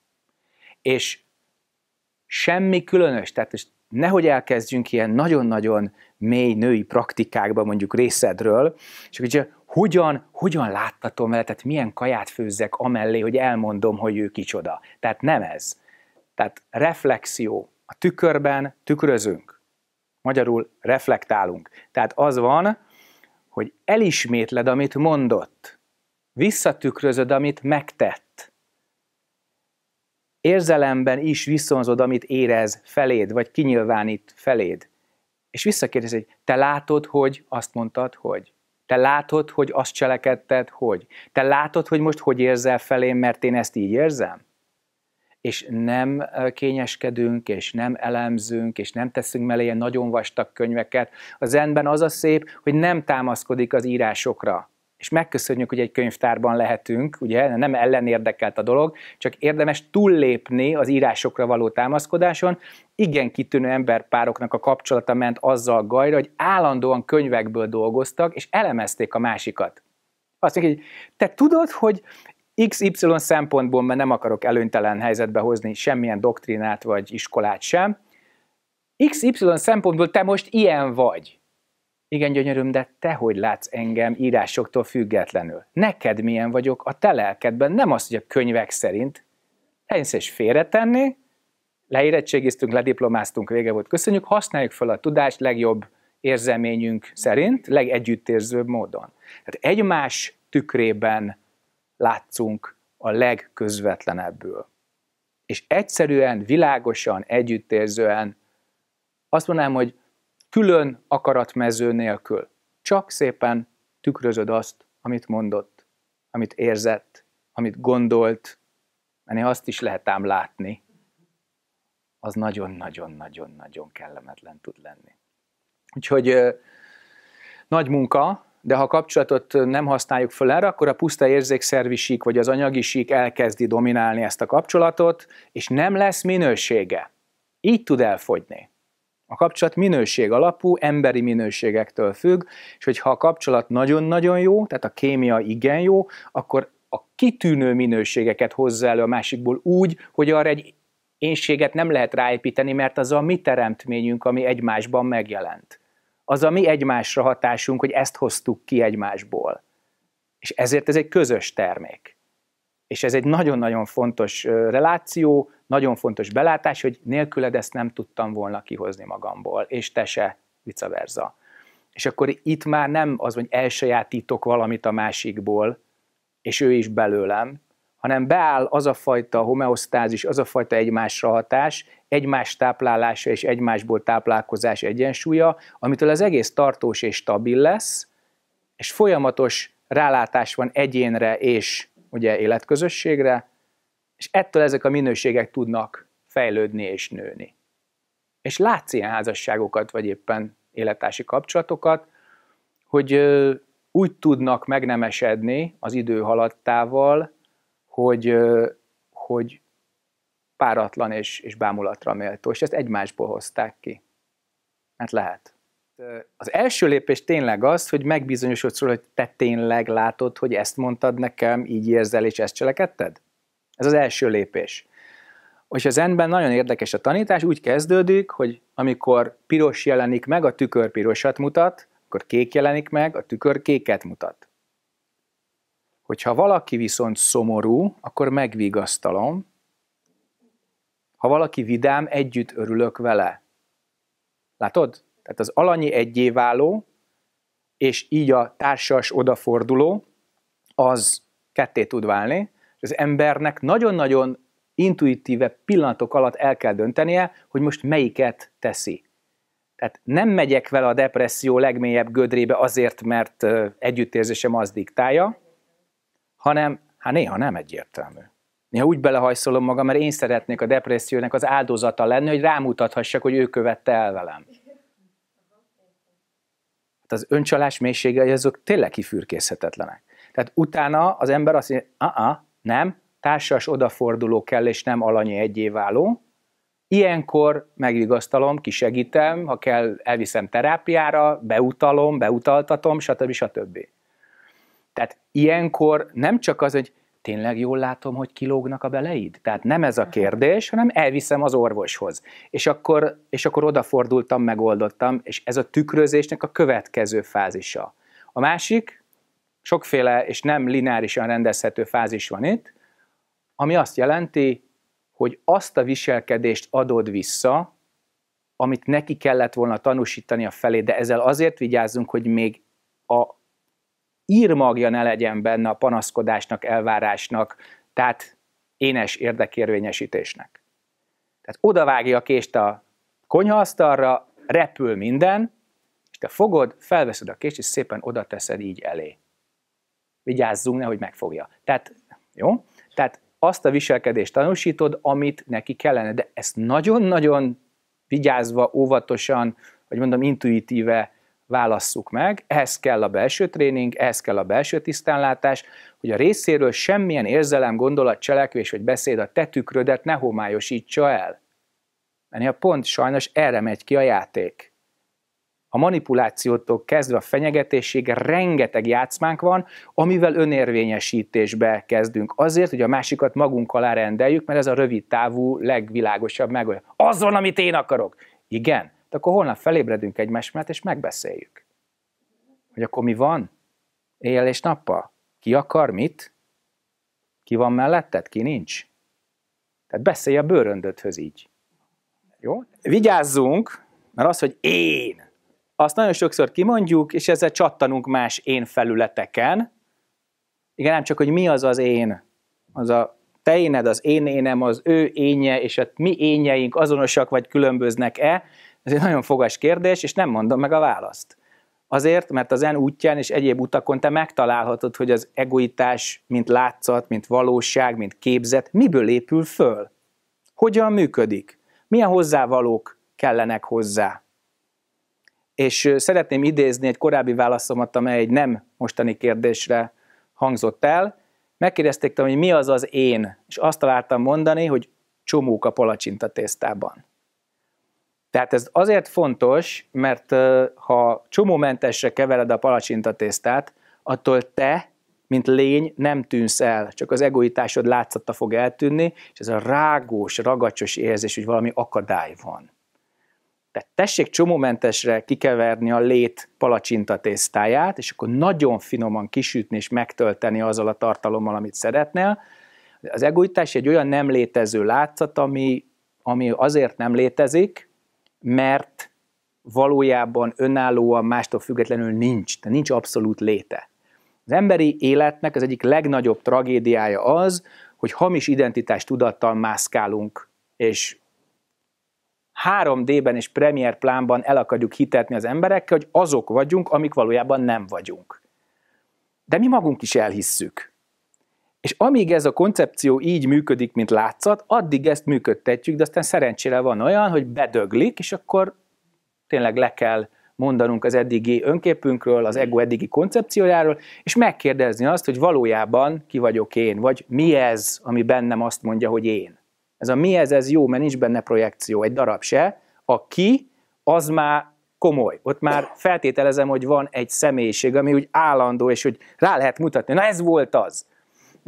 A: És semmi különös, tehát nehogy elkezdjünk ilyen nagyon-nagyon mély női praktikákba mondjuk részedről, és hogy hogyan, hogyan láttatom vele, tehát milyen kaját főzzek amellé, hogy elmondom, hogy ő kicsoda. Tehát nem ez. Tehát reflexió, a tükörben tükrözünk. Magyarul reflektálunk. Tehát az van, hogy elismétled, amit mondott. Visszatükrözöd, amit megtett. Érzelemben is viszonzod, amit érez feléd, vagy kinyilvánít feléd. És visszakérdez, hogy te látod, hogy azt mondtad, hogy. Te látod, hogy azt cselekedted, hogy. Te látod, hogy most hogy érzel felém, mert én ezt így érzem? és nem kényeskedünk, és nem elemzünk, és nem teszünk mellé ilyen nagyon vastag könyveket. A zenben az a szép, hogy nem támaszkodik az írásokra, és megköszönjük, hogy egy könyvtárban lehetünk, ugye nem ellenérdekelt a dolog, csak érdemes túllépni az írásokra való támaszkodáson. Igen kitűnő emberpároknak a kapcsolata ment azzal gajra, hogy állandóan könyvekből dolgoztak, és elemezték a másikat. Azt mondjuk, hogy te tudod, hogy XY szempontból, mert nem akarok előnytelen helyzetbe hozni semmilyen doktrinát vagy iskolát sem, XY szempontból te most ilyen vagy. Igen, gyönyörűm, de te hogy látsz engem írásoktól függetlenül? Neked milyen vagyok a te lelkedben, nem az, hogy a könyvek szerint. Egyszerűen is félretenni, leérettségiztünk, lediplomáztunk, vége volt, köszönjük, használjuk fel a tudást legjobb érzelményünk szerint, legegyüttérzőbb módon. Tehát egymás tükrében látszunk a legközvetlenebből. És egyszerűen, világosan, együttérzően azt mondanám, hogy külön akaratmező nélkül csak szépen tükrözöd azt, amit mondott, amit érzett, amit gondolt, mert azt is lehet ám látni, az nagyon-nagyon-nagyon-nagyon kellemetlen tud lenni. Úgyhogy ö, nagy munka, de ha a kapcsolatot nem használjuk föl erre, akkor a puszta érzékszervi sík vagy az anyagi sík elkezdi dominálni ezt a kapcsolatot, és nem lesz minősége. Így tud elfogyni. A kapcsolat minőség alapú, emberi minőségektől függ, és hogyha a kapcsolat nagyon-nagyon jó, tehát a kémia igen jó, akkor a kitűnő minőségeket hozza elő a másikból úgy, hogy arra egy énséget nem lehet ráépíteni, mert az a mi teremtményünk, ami egymásban megjelent az a mi egymásra hatásunk, hogy ezt hoztuk ki egymásból. És ezért ez egy közös termék. És ez egy nagyon-nagyon fontos reláció, nagyon fontos belátás, hogy nélküled ezt nem tudtam volna kihozni magamból, és te se, vice versa. És akkor itt már nem az, hogy elsajátítok valamit a másikból, és ő is belőlem, hanem beáll az a fajta homeosztázis, az a fajta egymásra hatás, egymás táplálása és egymásból táplálkozás egyensúlya, amitől az egész tartós és stabil lesz, és folyamatos rálátás van egyénre és ugye életközösségre, és ettől ezek a minőségek tudnak fejlődni és nőni. És látsz ilyen házasságokat, vagy éppen életási kapcsolatokat, hogy úgy tudnak megnemesedni az idő haladtával, hogy, hogy páratlan és, és bámulatra méltó, és ezt egymásból hozták ki. Mert hát lehet. Az első lépés tényleg az, hogy megbizonyosodsz róla, hogy te tényleg látod, hogy ezt mondtad nekem, így érzel, és ezt cselekedted? Ez az első lépés. És az ember nagyon érdekes a tanítás, úgy kezdődik, hogy amikor piros jelenik meg, a tükör pirosat mutat, akkor kék jelenik meg, a tükör kéket mutat. Hogyha valaki viszont szomorú, akkor megvigasztalom, ha valaki vidám, együtt örülök vele. Látod? Tehát az alanyi egyéváló, és így a társas odaforduló, az ketté tud válni, az embernek nagyon-nagyon intuitíve pillanatok alatt el kell döntenie, hogy most melyiket teszi. Tehát nem megyek vele a depresszió legmélyebb gödrébe azért, mert együttérzésem az diktálja, hanem hát néha nem egyértelmű. Néha úgy belehajszolom magam, mert én szeretnék a depressziónak az áldozata lenni, hogy rámutathassak, hogy ő követte el velem. Hát az öncsalás mélységei azok tényleg kifürkészhetetlenek. Tehát utána az ember azt mondja, ah, nem, társas odaforduló kell, és nem alanyi egyéváló. Ilyenkor megvigasztalom, kisegítem, ha kell, elviszem terápiára, beutalom, beutaltatom, stb. stb. Tehát ilyenkor nem csak az, hogy tényleg jól látom, hogy kilógnak a beleid? Tehát nem ez a kérdés, hanem elviszem az orvoshoz. És akkor, és akkor odafordultam, megoldottam, és ez a tükrözésnek a következő fázisa. A másik, sokféle és nem lineárisan rendezhető fázis van itt, ami azt jelenti, hogy azt a viselkedést adod vissza, amit neki kellett volna tanúsítani a felé, de ezzel azért vigyázzunk, hogy még a írmagja ne legyen benne a panaszkodásnak, elvárásnak, tehát énes érdekérvényesítésnek. Tehát odavágja a kést a konyhaasztalra, repül minden, és te fogod, felveszed a kést, és szépen oda teszed így elé. Vigyázzunk, nehogy megfogja. Tehát, jó? Tehát azt a viselkedést tanúsítod, amit neki kellene, de ezt nagyon-nagyon vigyázva, óvatosan, vagy mondom intuitíve válasszuk meg, ehhez kell a belső tréning, ehhez kell a belső tisztánlátás, hogy a részéről semmilyen érzelem, gondolat, cselekvés vagy beszéd a tetükrödet ne homályosítsa el. Mert a pont sajnos erre megy ki a játék. A manipulációtól kezdve a fenyegetésig rengeteg játszmánk van, amivel önérvényesítésbe kezdünk. Azért, hogy a másikat magunk alá rendeljük, mert ez a rövid távú, legvilágosabb megoldás. Az van, amit én akarok. Igen, de akkor holnap felébredünk egymás mellett, és megbeszéljük. Hogy akkor mi van? Éjjel és nappal? Ki akar mit? Ki van melletted, ki nincs? Tehát beszélj a bőröndödhöz így. Jó? Vigyázzunk, mert az, hogy én, azt nagyon sokszor kimondjuk, és ezzel csattanunk más én felületeken. Igen, nem csak, hogy mi az az én, az a te éned, az én énem, az ő énje, és a mi énjeink azonosak vagy különböznek-e, ez egy nagyon fogas kérdés, és nem mondom meg a választ. Azért, mert az en útján és egyéb utakon te megtalálhatod, hogy az egoitás, mint látszat, mint valóság, mint képzet, miből épül föl? Hogyan működik? Milyen hozzávalók kellenek hozzá? És szeretném idézni egy korábbi válaszomat, amely egy nem mostani kérdésre hangzott el. Megkérdezték, hogy mi az az én, és azt találtam mondani, hogy csomók a palacsinta tésztában. Tehát ez azért fontos, mert ha csomómentesre kevered a palacsintatésztát, attól te, mint lény nem tűnsz el, csak az egoitásod látszatta fog eltűnni, és ez a rágós, ragacsos érzés, hogy valami akadály van. Tehát tessék csomómentesre kikeverni a lét palacsintatésztáját, és akkor nagyon finoman kisütni és megtölteni azzal a tartalommal, amit szeretnél. Az egoitás egy olyan nem létező látszat, ami, ami azért nem létezik, mert valójában önállóan mástól függetlenül nincs, tehát nincs abszolút léte. Az emberi életnek az egyik legnagyobb tragédiája az, hogy hamis identitás tudattal mászkálunk, és 3D-ben és Premier plánban el akarjuk hitetni az emberekkel, hogy azok vagyunk, amik valójában nem vagyunk. De mi magunk is elhisszük. És amíg ez a koncepció így működik, mint látszat, addig ezt működtetjük, de aztán szerencsére van olyan, hogy bedöglik, és akkor tényleg le kell mondanunk az eddigi önképünkről, az ego eddigi koncepciójáról, és megkérdezni azt, hogy valójában ki vagyok én, vagy mi ez, ami bennem azt mondja, hogy én. Ez a mi ez, ez jó, mert nincs benne projekció, egy darab se. A ki, az már komoly. Ott már feltételezem, hogy van egy személyiség, ami úgy állandó, és hogy rá lehet mutatni, na ez volt az.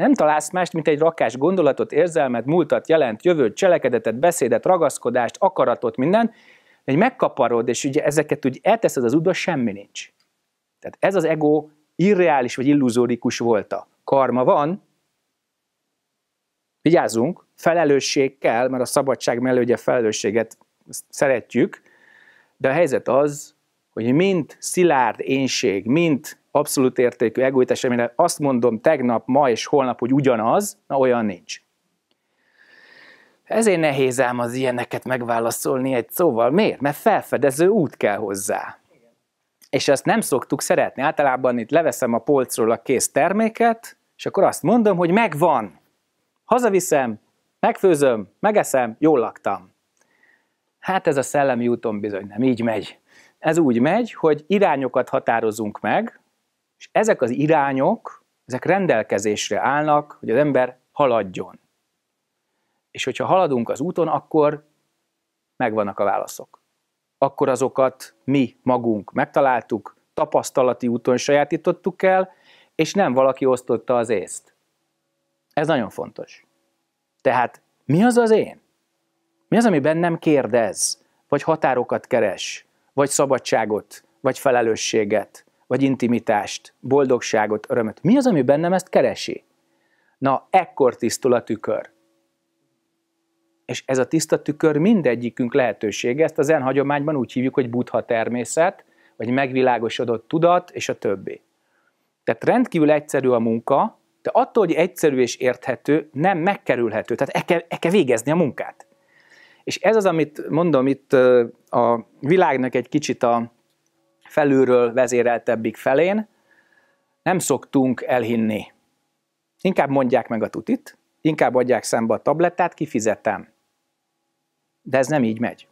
A: Nem találsz mást, mint egy rakás gondolatot, érzelmet, múltat, jelent, jövőt, cselekedetet, beszédet, ragaszkodást, akaratot, minden, hogy megkaparod, és ugye ezeket úgy elteszed az útba, semmi nincs. Tehát ez az ego irreális vagy illuzórikus volt a karma van, vigyázzunk, felelősség kell, mert a szabadság mellé ugye felelősséget szeretjük, de a helyzet az, hogy mint szilárd énség, mint abszolút értékű egoit amire azt mondom tegnap, ma és holnap, hogy ugyanaz, na olyan nincs. Ezért nehéz ám az ilyeneket megválaszolni egy szóval. Miért? Mert felfedező út kell hozzá. Igen. És ezt nem szoktuk szeretni. Általában itt leveszem a polcról a kész terméket, és akkor azt mondom, hogy megvan. Hazaviszem, megfőzöm, megeszem, jól laktam. Hát ez a szellemi úton bizony nem így megy. Ez úgy megy, hogy irányokat határozunk meg, és ezek az irányok, ezek rendelkezésre állnak, hogy az ember haladjon. És hogyha haladunk az úton, akkor megvannak a válaszok. Akkor azokat mi magunk megtaláltuk, tapasztalati úton sajátítottuk el, és nem valaki osztotta az észt. Ez nagyon fontos. Tehát mi az az én? Mi az, ami bennem kérdez, vagy határokat keres, vagy szabadságot, vagy felelősséget, vagy intimitást, boldogságot, örömet. Mi az, ami bennem ezt keresi? Na, ekkor tisztul a tükör. És ez a tiszta tükör mindegyikünk lehetősége, ezt az en hagyományban úgy hívjuk, hogy buddha természet, vagy megvilágosodott tudat, és a többi. Tehát rendkívül egyszerű a munka, de attól, hogy egyszerű és érthető, nem megkerülhető. Tehát el kell, el kell végezni a munkát. És ez az, amit mondom itt a világnak egy kicsit a, felülről vezéreltebbik felén, nem szoktunk elhinni. Inkább mondják meg a tutit, inkább adják szembe a tablettát, kifizetem. De ez nem így megy.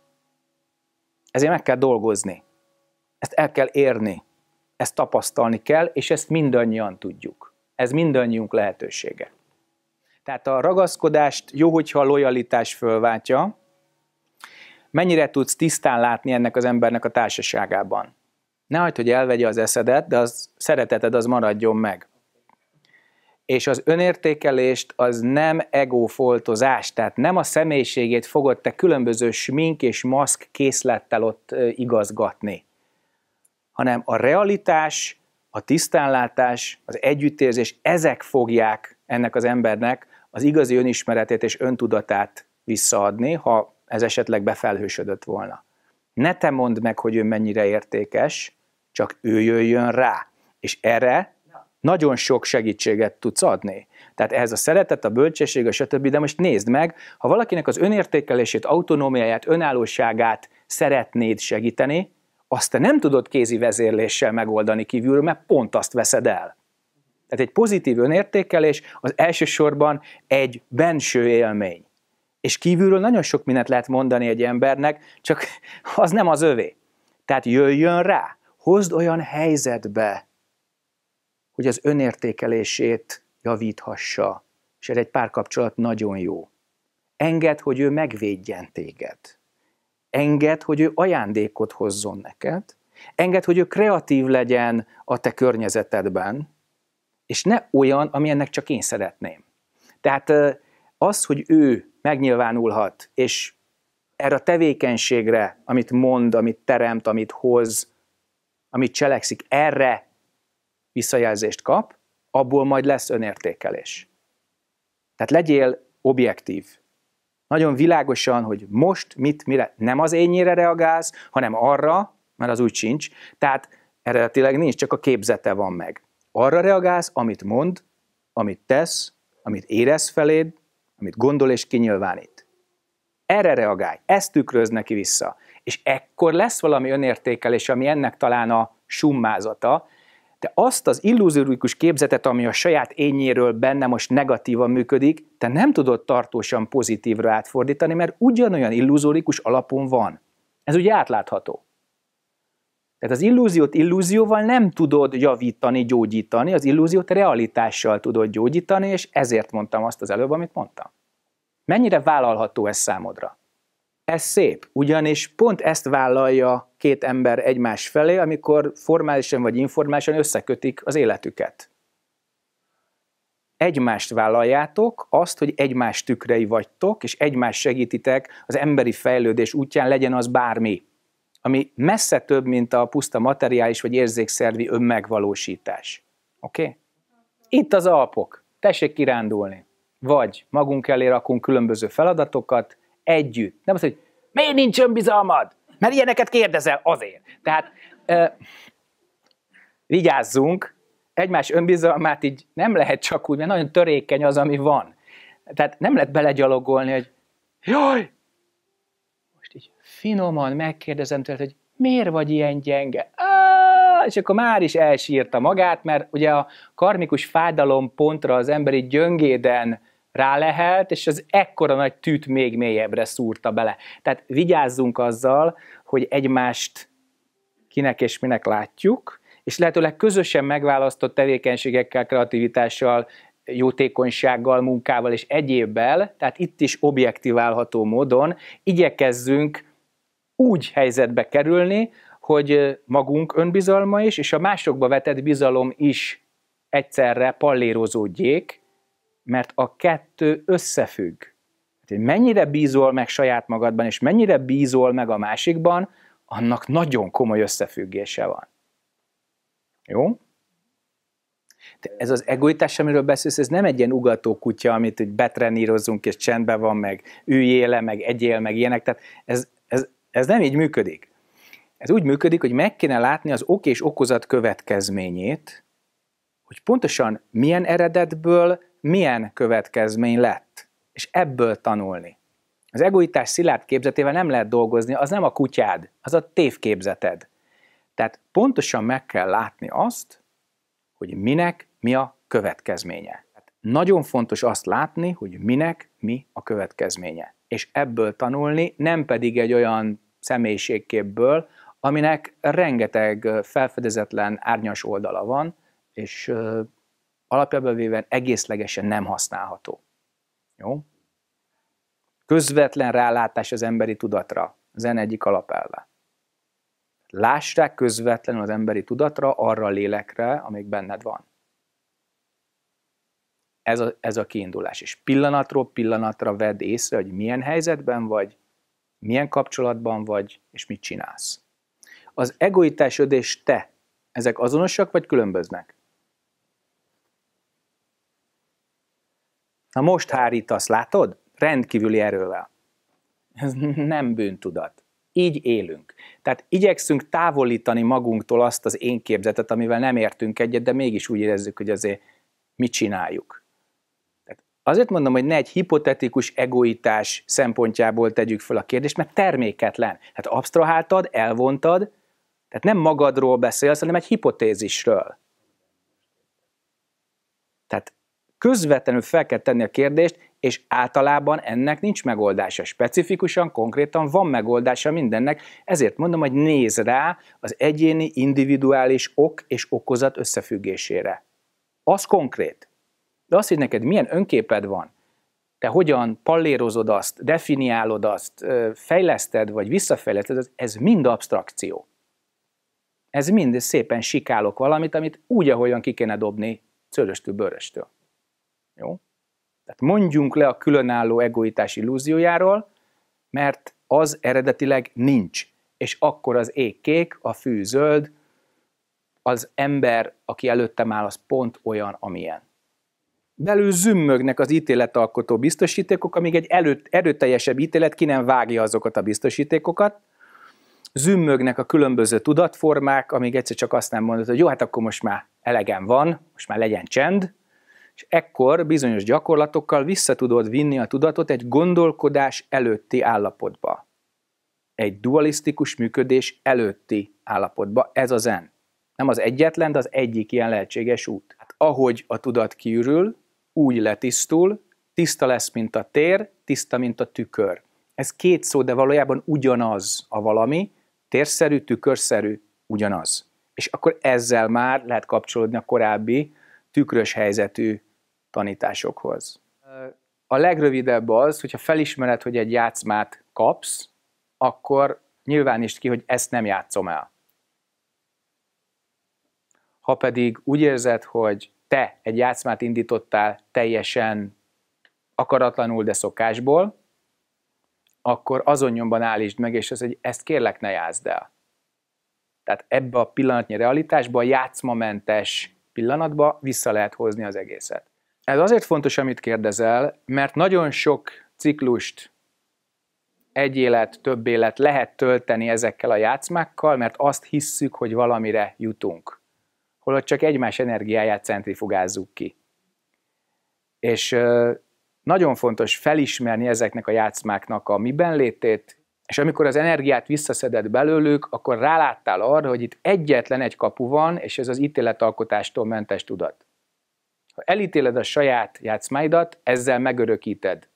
A: Ezért meg kell dolgozni. Ezt el kell érni. Ezt tapasztalni kell, és ezt mindannyian tudjuk. Ez mindannyiunk lehetősége. Tehát a ragaszkodást jó, hogyha a lojalitás fölváltja. Mennyire tudsz tisztán látni ennek az embernek a társaságában? ne hagyd, hogy elvegye az eszedet, de az szereteted az maradjon meg. És az önértékelést az nem egófoltozás, tehát nem a személyiségét fogod te különböző smink és maszk készlettel ott igazgatni, hanem a realitás, a tisztánlátás, az együttérzés, ezek fogják ennek az embernek az igazi önismeretét és öntudatát visszaadni, ha ez esetleg befelhősödött volna. Ne te mondd meg, hogy ő mennyire értékes, csak ő jöjjön rá. És erre nagyon sok segítséget tudsz adni. Tehát ehhez a szeretet, a bölcsesség, a stb. De most nézd meg, ha valakinek az önértékelését, autonómiáját, önállóságát szeretnéd segíteni, azt te nem tudod kézi vezérléssel megoldani kívülről, mert pont azt veszed el. Tehát egy pozitív önértékelés az elsősorban egy benső élmény. És kívülről nagyon sok mindent lehet mondani egy embernek, csak az nem az övé. Tehát jöjjön rá hozd olyan helyzetbe, hogy az önértékelését javíthassa. És ez egy párkapcsolat nagyon jó. Engedd, hogy ő megvédjen téged. Engedd, hogy ő ajándékot hozzon neked. Engedd, hogy ő kreatív legyen a te környezetedben, és ne olyan, amilyennek csak én szeretném. Tehát az, hogy ő megnyilvánulhat, és erre a tevékenységre, amit mond, amit teremt, amit hoz, amit cselekszik, erre visszajelzést kap, abból majd lesz önértékelés. Tehát legyél objektív. Nagyon világosan, hogy most mit, mire nem az énnyire reagálsz, hanem arra, mert az úgy sincs, tehát eredetileg nincs, csak a képzete van meg. Arra reagálsz, amit mond, amit tesz, amit érez feléd, amit gondol és kinyilvánít. Erre reagálj, ezt tükröz neki vissza. És ekkor lesz valami önértékelés, ami ennek talán a summázata, de azt az illuzórikus képzetet, ami a saját ényéről benne most negatívan működik, te nem tudod tartósan pozitívra átfordítani, mert ugyanolyan illuzórikus alapon van. Ez ugye átlátható. Tehát az illúziót illúzióval nem tudod javítani, gyógyítani, az illúziót realitással tudod gyógyítani, és ezért mondtam azt az előbb, amit mondtam. Mennyire vállalható ez számodra? Ez szép, ugyanis pont ezt vállalja két ember egymás felé, amikor formálisan vagy informálisan összekötik az életüket. Egymást vállaljátok, azt, hogy egymás tükrei vagytok, és egymást segítitek az emberi fejlődés útján, legyen az bármi, ami messze több, mint a puszta materiális vagy érzékszervi önmegvalósítás. Oké? Okay? Itt az alpok, tessék kirándulni. Vagy magunk elé rakunk különböző feladatokat, együtt. Nem az, hogy miért nincs önbizalmad? Mert ilyeneket kérdezel azért. Tehát eh, vigyázzunk, egymás önbizalmát így nem lehet csak úgy, mert nagyon törékeny az, ami van. Tehát nem lehet belegyalogolni, hogy jaj, most így finoman megkérdezem tőled, hogy miért vagy ilyen gyenge? és akkor már is elsírta magát, mert ugye a karmikus fájdalom pontra az emberi gyöngéden rálehelt, és az ekkora nagy tűt még mélyebbre szúrta bele. Tehát vigyázzunk azzal, hogy egymást kinek és minek látjuk, és lehetőleg közösen megválasztott tevékenységekkel, kreativitással, jótékonysággal, munkával és egyébbel, tehát itt is objektiválható módon igyekezzünk úgy helyzetbe kerülni, hogy magunk önbizalma is, és a másokba vetett bizalom is egyszerre pallérozódjék, mert a kettő összefügg. Hát, hogy mennyire bízol meg saját magadban, és mennyire bízol meg a másikban, annak nagyon komoly összefüggése van. Jó? De ez az egoitás, amiről beszélsz, ez nem egy ilyen ugató kutya, amit hogy betrenírozunk, és csendben van, meg üljél le, meg egyél, meg ilyenek. Tehát ez, ez, ez nem így működik. Ez úgy működik, hogy meg kéne látni az ok és okozat következményét, hogy pontosan milyen eredetből, milyen következmény lett, és ebből tanulni. Az egoitás szilárd képzetével nem lehet dolgozni, az nem a kutyád, az a tévképzeted. Tehát pontosan meg kell látni azt, hogy minek mi a következménye. Tehát nagyon fontos azt látni, hogy minek mi a következménye. És ebből tanulni, nem pedig egy olyan személyiségképből, aminek rengeteg felfedezetlen árnyas oldala van, és alapjában véve egészlegesen nem használható. Jó? Közvetlen rálátás az emberi tudatra, zen egyik alapelve. Lássák közvetlenül az emberi tudatra, arra a lélekre, amik benned van. Ez a, ez a kiindulás. És pillanatról pillanatra vedd észre, hogy milyen helyzetben vagy, milyen kapcsolatban vagy, és mit csinálsz. Az és te, ezek azonosak vagy különböznek? Na most hárítasz, látod? Rendkívüli erővel. Ez nem bűntudat. Így élünk. Tehát igyekszünk távolítani magunktól azt az én képzetet, amivel nem értünk egyet, de mégis úgy érezzük, hogy azért mit csináljuk. Tehát azért mondom, hogy ne egy hipotetikus egoitás szempontjából tegyük fel a kérdést, mert terméketlen. Hát abstraháltad, elvontad, tehát nem magadról beszélsz, hanem egy hipotézisről. Tehát közvetlenül fel kell tenni a kérdést, és általában ennek nincs megoldása. Specifikusan, konkrétan van megoldása mindennek, ezért mondom, hogy néz rá az egyéni, individuális ok és okozat összefüggésére. Az konkrét. De azt hogy neked milyen önképed van, te hogyan pallérozod azt, definiálod azt, fejleszted vagy visszafejleszted, ez mind abstrakció. Ez mind szépen sikálok valamit, amit úgy, ahogyan ki kéne dobni cölöstől, bőröstől. Jó? Tehát mondjunk le a különálló egoitás illúziójáról, mert az eredetileg nincs. És akkor az ég kék, a fű zöld, az ember, aki előttem áll, az pont olyan, amilyen. Belül zümmögnek az ítéletalkotó biztosítékok, amíg egy előtt, erőteljesebb ítélet ki nem vágja azokat a biztosítékokat, zümmögnek a különböző tudatformák, amíg egyszer csak azt nem mondod, hogy jó, hát akkor most már elegem van, most már legyen csend, és ekkor bizonyos gyakorlatokkal vissza tudod vinni a tudatot egy gondolkodás előtti állapotba. Egy dualisztikus működés előtti állapotba. Ez az en. Nem az egyetlen, de az egyik ilyen lehetséges út. Hát ahogy a tudat kiürül, úgy letisztul, tiszta lesz, mint a tér, tiszta, mint a tükör. Ez két szó, de valójában ugyanaz a valami, térszerű, tükörszerű, ugyanaz. És akkor ezzel már lehet kapcsolódni a korábbi tükrös helyzetű tanításokhoz. A legrövidebb az, hogyha felismered, hogy egy játszmát kapsz, akkor nyilvánítsd ki, hogy ezt nem játszom el. Ha pedig úgy érzed, hogy te egy játszmát indítottál teljesen akaratlanul, de szokásból, akkor azon nyomban állítsd meg, és ez egy, ezt kérlek ne játszd el. Tehát ebbe a pillanatnyi realitásba, a játszmamentes pillanatba vissza lehet hozni az egészet. Ez azért fontos, amit kérdezel, mert nagyon sok ciklust egy élet, több élet lehet tölteni ezekkel a játszmákkal, mert azt hisszük, hogy valamire jutunk. Holott csak egymás energiáját centrifugázzuk ki. És nagyon fontos felismerni ezeknek a játszmáknak a miben létét, és amikor az energiát visszaszedett belőlük, akkor ráláttál arra, hogy itt egyetlen egy kapu van, és ez az ítéletalkotástól mentes tudat. Ha elítéled a saját játszmáidat, ezzel megörökíted.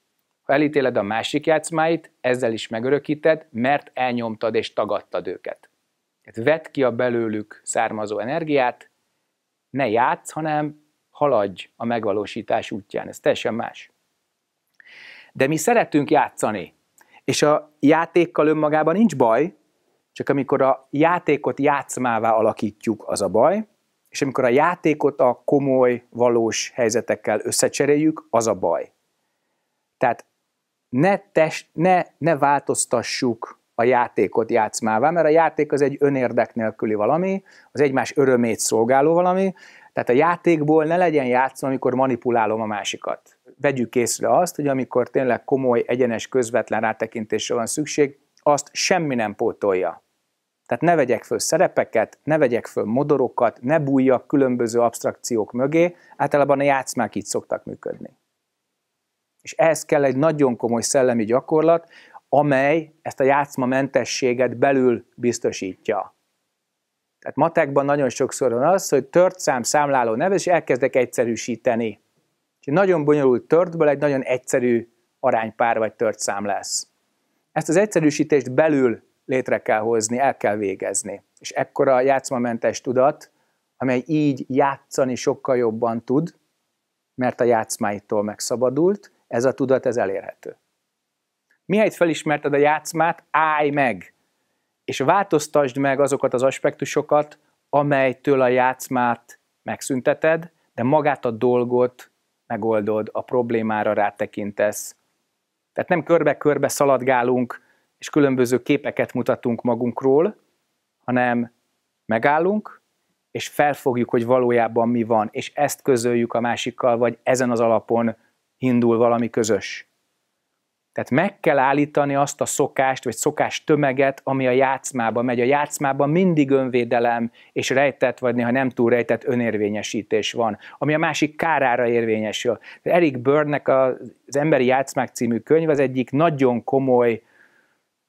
A: Ha elítéled a másik játszmáit, ezzel is megörökíted, mert elnyomtad és tagadtad őket. Tehát vedd ki a belőlük származó energiát, ne játsz, hanem haladj a megvalósítás útján. Ez teljesen más. De mi szeretünk játszani, és a játékkal önmagában nincs baj, csak amikor a játékot játszmává alakítjuk, az a baj, és amikor a játékot a komoly, valós helyzetekkel összecseréljük, az a baj. Tehát ne, test, ne, ne változtassuk a játékot játszmává, mert a játék az egy önérdek nélküli valami, az egymás örömét szolgáló valami, tehát a játékból ne legyen játszva, amikor manipulálom a másikat. Vegyük észre azt, hogy amikor tényleg komoly, egyenes, közvetlen rátekintésre van szükség, azt semmi nem pótolja. Tehát ne vegyek föl szerepeket, ne vegyek föl modorokat, ne bújjak különböző abstrakciók mögé, általában a játszmák így szoktak működni. És ehhez kell egy nagyon komoly szellemi gyakorlat, amely ezt a mentességet belül biztosítja. Tehát matekban nagyon sokszor van az, hogy tört szám számláló neve, és elkezdek egyszerűsíteni. És egy nagyon bonyolult törtből egy nagyon egyszerű aránypár vagy tört szám lesz. Ezt az egyszerűsítést belül létre kell hozni, el kell végezni. És ekkora játszmamentes tudat, amely így játszani sokkal jobban tud, mert a játszmáitól megszabadult, ez a tudat, ez elérhető. Mihelyt felismerted a játszmát, állj meg, és változtasd meg azokat az aspektusokat, amelytől a játszmát megszünteted, de magát a dolgot megoldod, a problémára rátekintesz. Tehát nem körbe-körbe szaladgálunk és különböző képeket mutatunk magunkról, hanem megállunk, és felfogjuk, hogy valójában mi van, és ezt közöljük a másikkal, vagy ezen az alapon indul valami közös. Tehát meg kell állítani azt a szokást, vagy szokás tömeget, ami a játszmába megy. A játszmában mindig önvédelem és rejtett, vagy néha nem túl rejtett önérvényesítés van, ami a másik kárára érvényesül. Eric Börnek az Emberi Játszmák című könyv az egyik nagyon komoly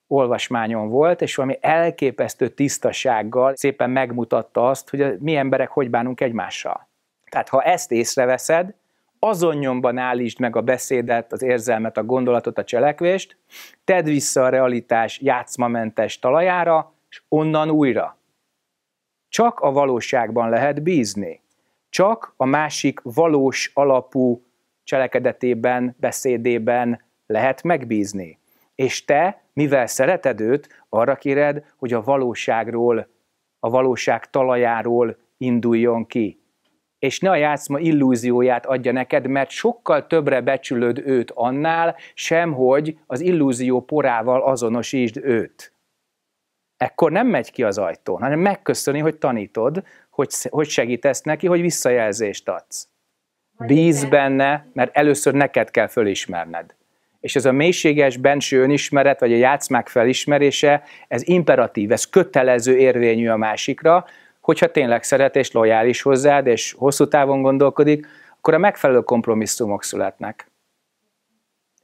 A: olvasmányon volt, és valami elképesztő tisztasággal szépen megmutatta azt, hogy mi emberek hogy bánunk egymással. Tehát ha ezt észreveszed, azon nyomban állítsd meg a beszédet, az érzelmet, a gondolatot, a cselekvést, tedd vissza a realitás játszmamentes talajára, és onnan újra. Csak a valóságban lehet bízni. Csak a másik valós alapú cselekedetében, beszédében lehet megbízni. És te, mivel szereted őt, arra kéred, hogy a valóságról, a valóság talajáról induljon ki. És ne a játszma illúzióját adja neked, mert sokkal többre becsülöd őt annál, sem hogy az illúzió porával azonosítsd őt. Ekkor nem megy ki az ajtón, hanem megköszöni, hogy tanítod, hogy, hogy segítesz neki, hogy visszajelzést adsz. Bíz benne, mert először neked kell fölismerned és ez a mélységes benső önismeret, vagy a játszmák felismerése, ez imperatív, ez kötelező érvényű a másikra, hogyha tényleg szeret és lojális hozzád, és hosszú távon gondolkodik, akkor a megfelelő kompromisszumok születnek.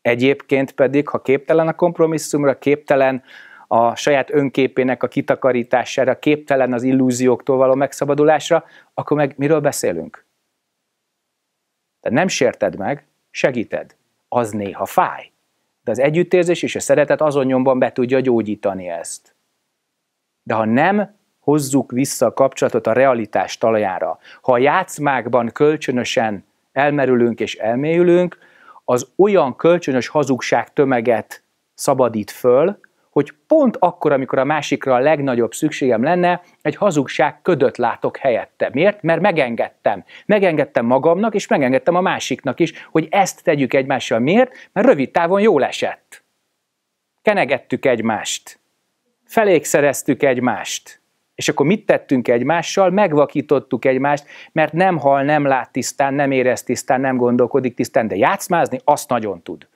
A: Egyébként pedig, ha képtelen a kompromisszumra, képtelen a saját önképének a kitakarítására, képtelen az illúzióktól való megszabadulásra, akkor meg miről beszélünk? Tehát nem sérted meg, segíted az néha fáj. De az együttérzés és a szeretet azon nyomban be tudja gyógyítani ezt. De ha nem hozzuk vissza a kapcsolatot a realitás talajára, ha a játszmákban kölcsönösen elmerülünk és elmélyülünk, az olyan kölcsönös hazugság tömeget szabadít föl, hogy pont akkor, amikor a másikra a legnagyobb szükségem lenne, egy hazugság ködöt látok helyette. Miért? Mert megengedtem. Megengedtem magamnak, és megengedtem a másiknak is, hogy ezt tegyük egymással. Miért? Mert rövid távon jól esett. Kenegettük egymást. Felékszereztük egymást. És akkor mit tettünk egymással? Megvakítottuk egymást, mert nem hal, nem lát tisztán, nem érez tisztán, nem gondolkodik tisztán, de játszmázni azt nagyon tud.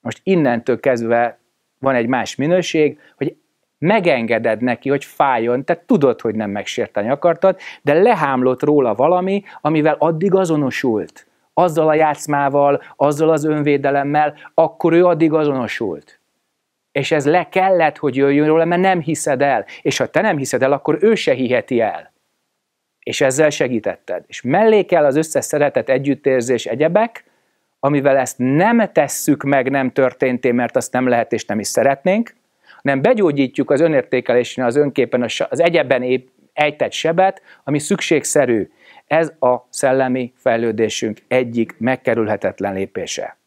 A: Most innentől kezdve van egy más minőség, hogy megengeded neki, hogy fájjon, te tudod, hogy nem megsérteni akartad, de lehámlott róla valami, amivel addig azonosult. Azzal a játszmával, azzal az önvédelemmel, akkor ő addig azonosult. És ez le kellett, hogy jöjjön róla, mert nem hiszed el. És ha te nem hiszed el, akkor ő se hiheti el. És ezzel segítetted. És mellé kell az összes szeretet, együttérzés, egyebek, amivel ezt nem tesszük meg, nem történté, mert azt nem lehet és nem is szeretnénk, hanem begyógyítjuk az önértékelésen, az önképen, az egyebben épp ejtett sebet, ami szükségszerű. Ez a szellemi fejlődésünk egyik megkerülhetetlen lépése. Tehát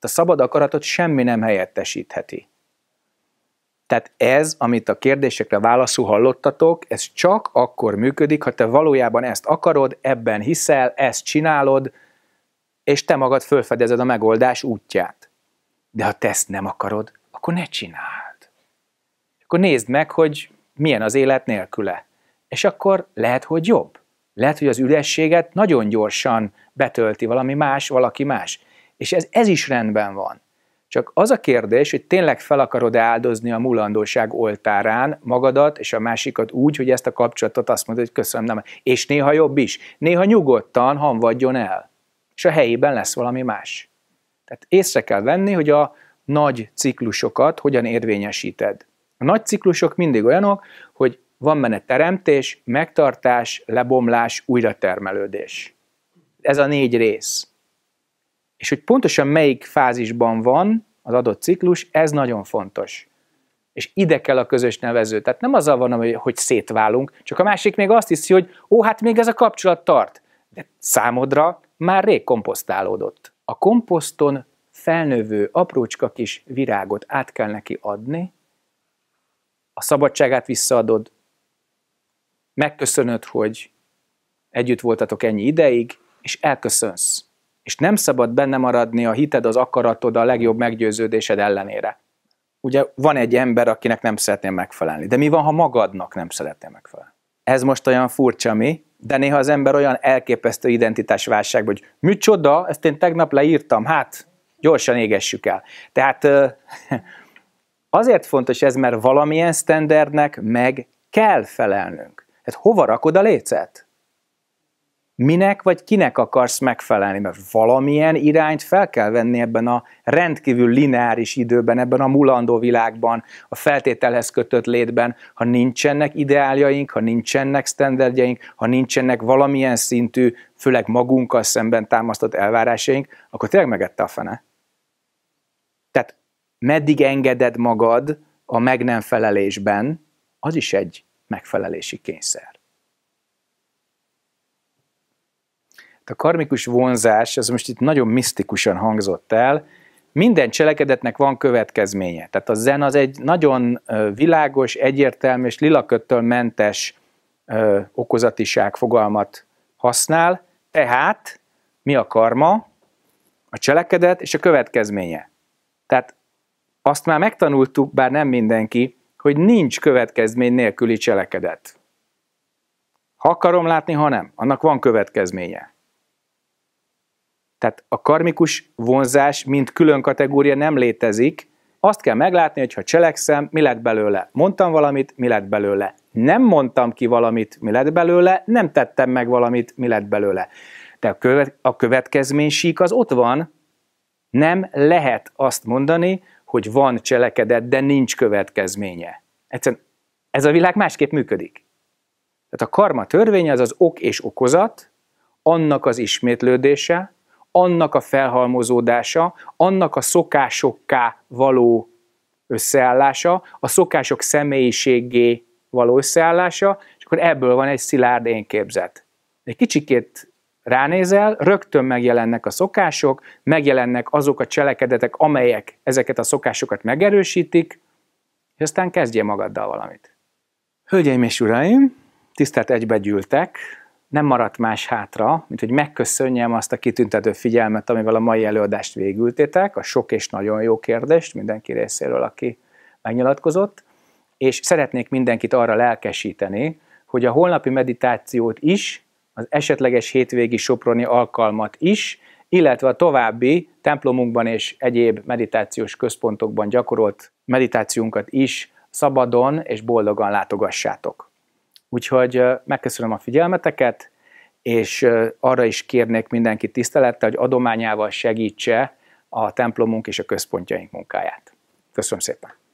A: a szabad akaratot semmi nem helyettesítheti. Tehát ez, amit a kérdésekre válaszul hallottatok, ez csak akkor működik, ha te valójában ezt akarod, ebben hiszel, ezt csinálod, és te magad fölfedezed a megoldás útját. De ha te ezt nem akarod, akkor ne csináld. Akkor nézd meg, hogy milyen az élet nélküle. És akkor lehet, hogy jobb. Lehet, hogy az ürességet nagyon gyorsan betölti valami más, valaki más. És ez, ez is rendben van. Csak az a kérdés, hogy tényleg fel akarod-e áldozni a mulandóság oltárán magadat és a másikat úgy, hogy ezt a kapcsolatot azt mondod, hogy köszönöm, nem. És néha jobb is. Néha nyugodtan hanvadjon el és a helyében lesz valami más. Tehát észre kell venni, hogy a nagy ciklusokat hogyan érvényesíted. A nagy ciklusok mindig olyanok, hogy van benne teremtés, megtartás, lebomlás, újratermelődés. Ez a négy rész. És hogy pontosan melyik fázisban van az adott ciklus, ez nagyon fontos. És ide kell a közös nevező. Tehát nem azzal van, hogy szétválunk, csak a másik még azt hiszi, hogy ó, hát még ez a kapcsolat tart. De számodra már rég komposztálódott. A komposzton felnövő aprócska kis virágot át kell neki adni, a szabadságát visszaadod, megköszönöd, hogy együtt voltatok ennyi ideig, és elköszönsz. És nem szabad benne maradni a hited, az akaratod, a legjobb meggyőződésed ellenére. Ugye van egy ember, akinek nem szeretném megfelelni, de mi van, ha magadnak nem szeretném megfelelni? ez most olyan furcsa mi, de néha az ember olyan elképesztő identitásválság, hogy micsoda, ezt én tegnap leírtam, hát gyorsan égessük el. Tehát azért fontos ez, mert valamilyen sztendernek meg kell felelnünk. Hát hova rakod a lécet? minek vagy kinek akarsz megfelelni, mert valamilyen irányt fel kell venni ebben a rendkívül lineáris időben, ebben a mulandó világban, a feltételhez kötött létben, ha nincsenek ideáljaink, ha nincsenek standardjaink, ha nincsenek valamilyen szintű, főleg magunkkal szemben támasztott elvárásaink, akkor tényleg megette a fene. Tehát meddig engeded magad a meg nem felelésben, az is egy megfelelési kényszer. A karmikus vonzás, az most itt nagyon misztikusan hangzott el, minden cselekedetnek van következménye. Tehát a zen az egy nagyon világos, egyértelmű és lilaköttől mentes ö, okozatiság fogalmat használ, tehát mi a karma, a cselekedet és a következménye. Tehát azt már megtanultuk, bár nem mindenki, hogy nincs következmény nélküli cselekedet. Ha akarom látni, ha nem, annak van következménye. Tehát a karmikus vonzás, mint külön kategória nem létezik. Azt kell meglátni, hogy ha cselekszem, mi lett belőle. Mondtam valamit, mi lett belőle. Nem mondtam ki valamit, mi lett belőle. Nem tettem meg valamit, mi lett belőle. De a, követ, a következménysík az ott van. Nem lehet azt mondani, hogy van cselekedet, de nincs következménye. Egyszerűen ez a világ másképp működik. Tehát a karma törvénye az az ok és okozat, annak az ismétlődése, annak a felhalmozódása, annak a szokásokká való összeállása, a szokások személyiségé való összeállása, és akkor ebből van egy szilárd képzet. Egy kicsikét ránézel, rögtön megjelennek a szokások, megjelennek azok a cselekedetek, amelyek ezeket a szokásokat megerősítik, és aztán kezdje magaddal valamit. Hölgyeim és uraim, tisztelt egybegyűltek, nem maradt más hátra, mint hogy megköszönjem azt a kitüntető figyelmet, amivel a mai előadást végültétek, a sok és nagyon jó kérdést mindenki részéről, aki megnyilatkozott, és szeretnék mindenkit arra lelkesíteni, hogy a holnapi meditációt is, az esetleges hétvégi soproni alkalmat is, illetve a további templomunkban és egyéb meditációs központokban gyakorolt meditációnkat is szabadon és boldogan látogassátok. Úgyhogy megköszönöm a figyelmeteket, és arra is kérnék mindenkit tisztelettel, hogy adományával segítse a templomunk és a központjaink munkáját. Köszönöm szépen!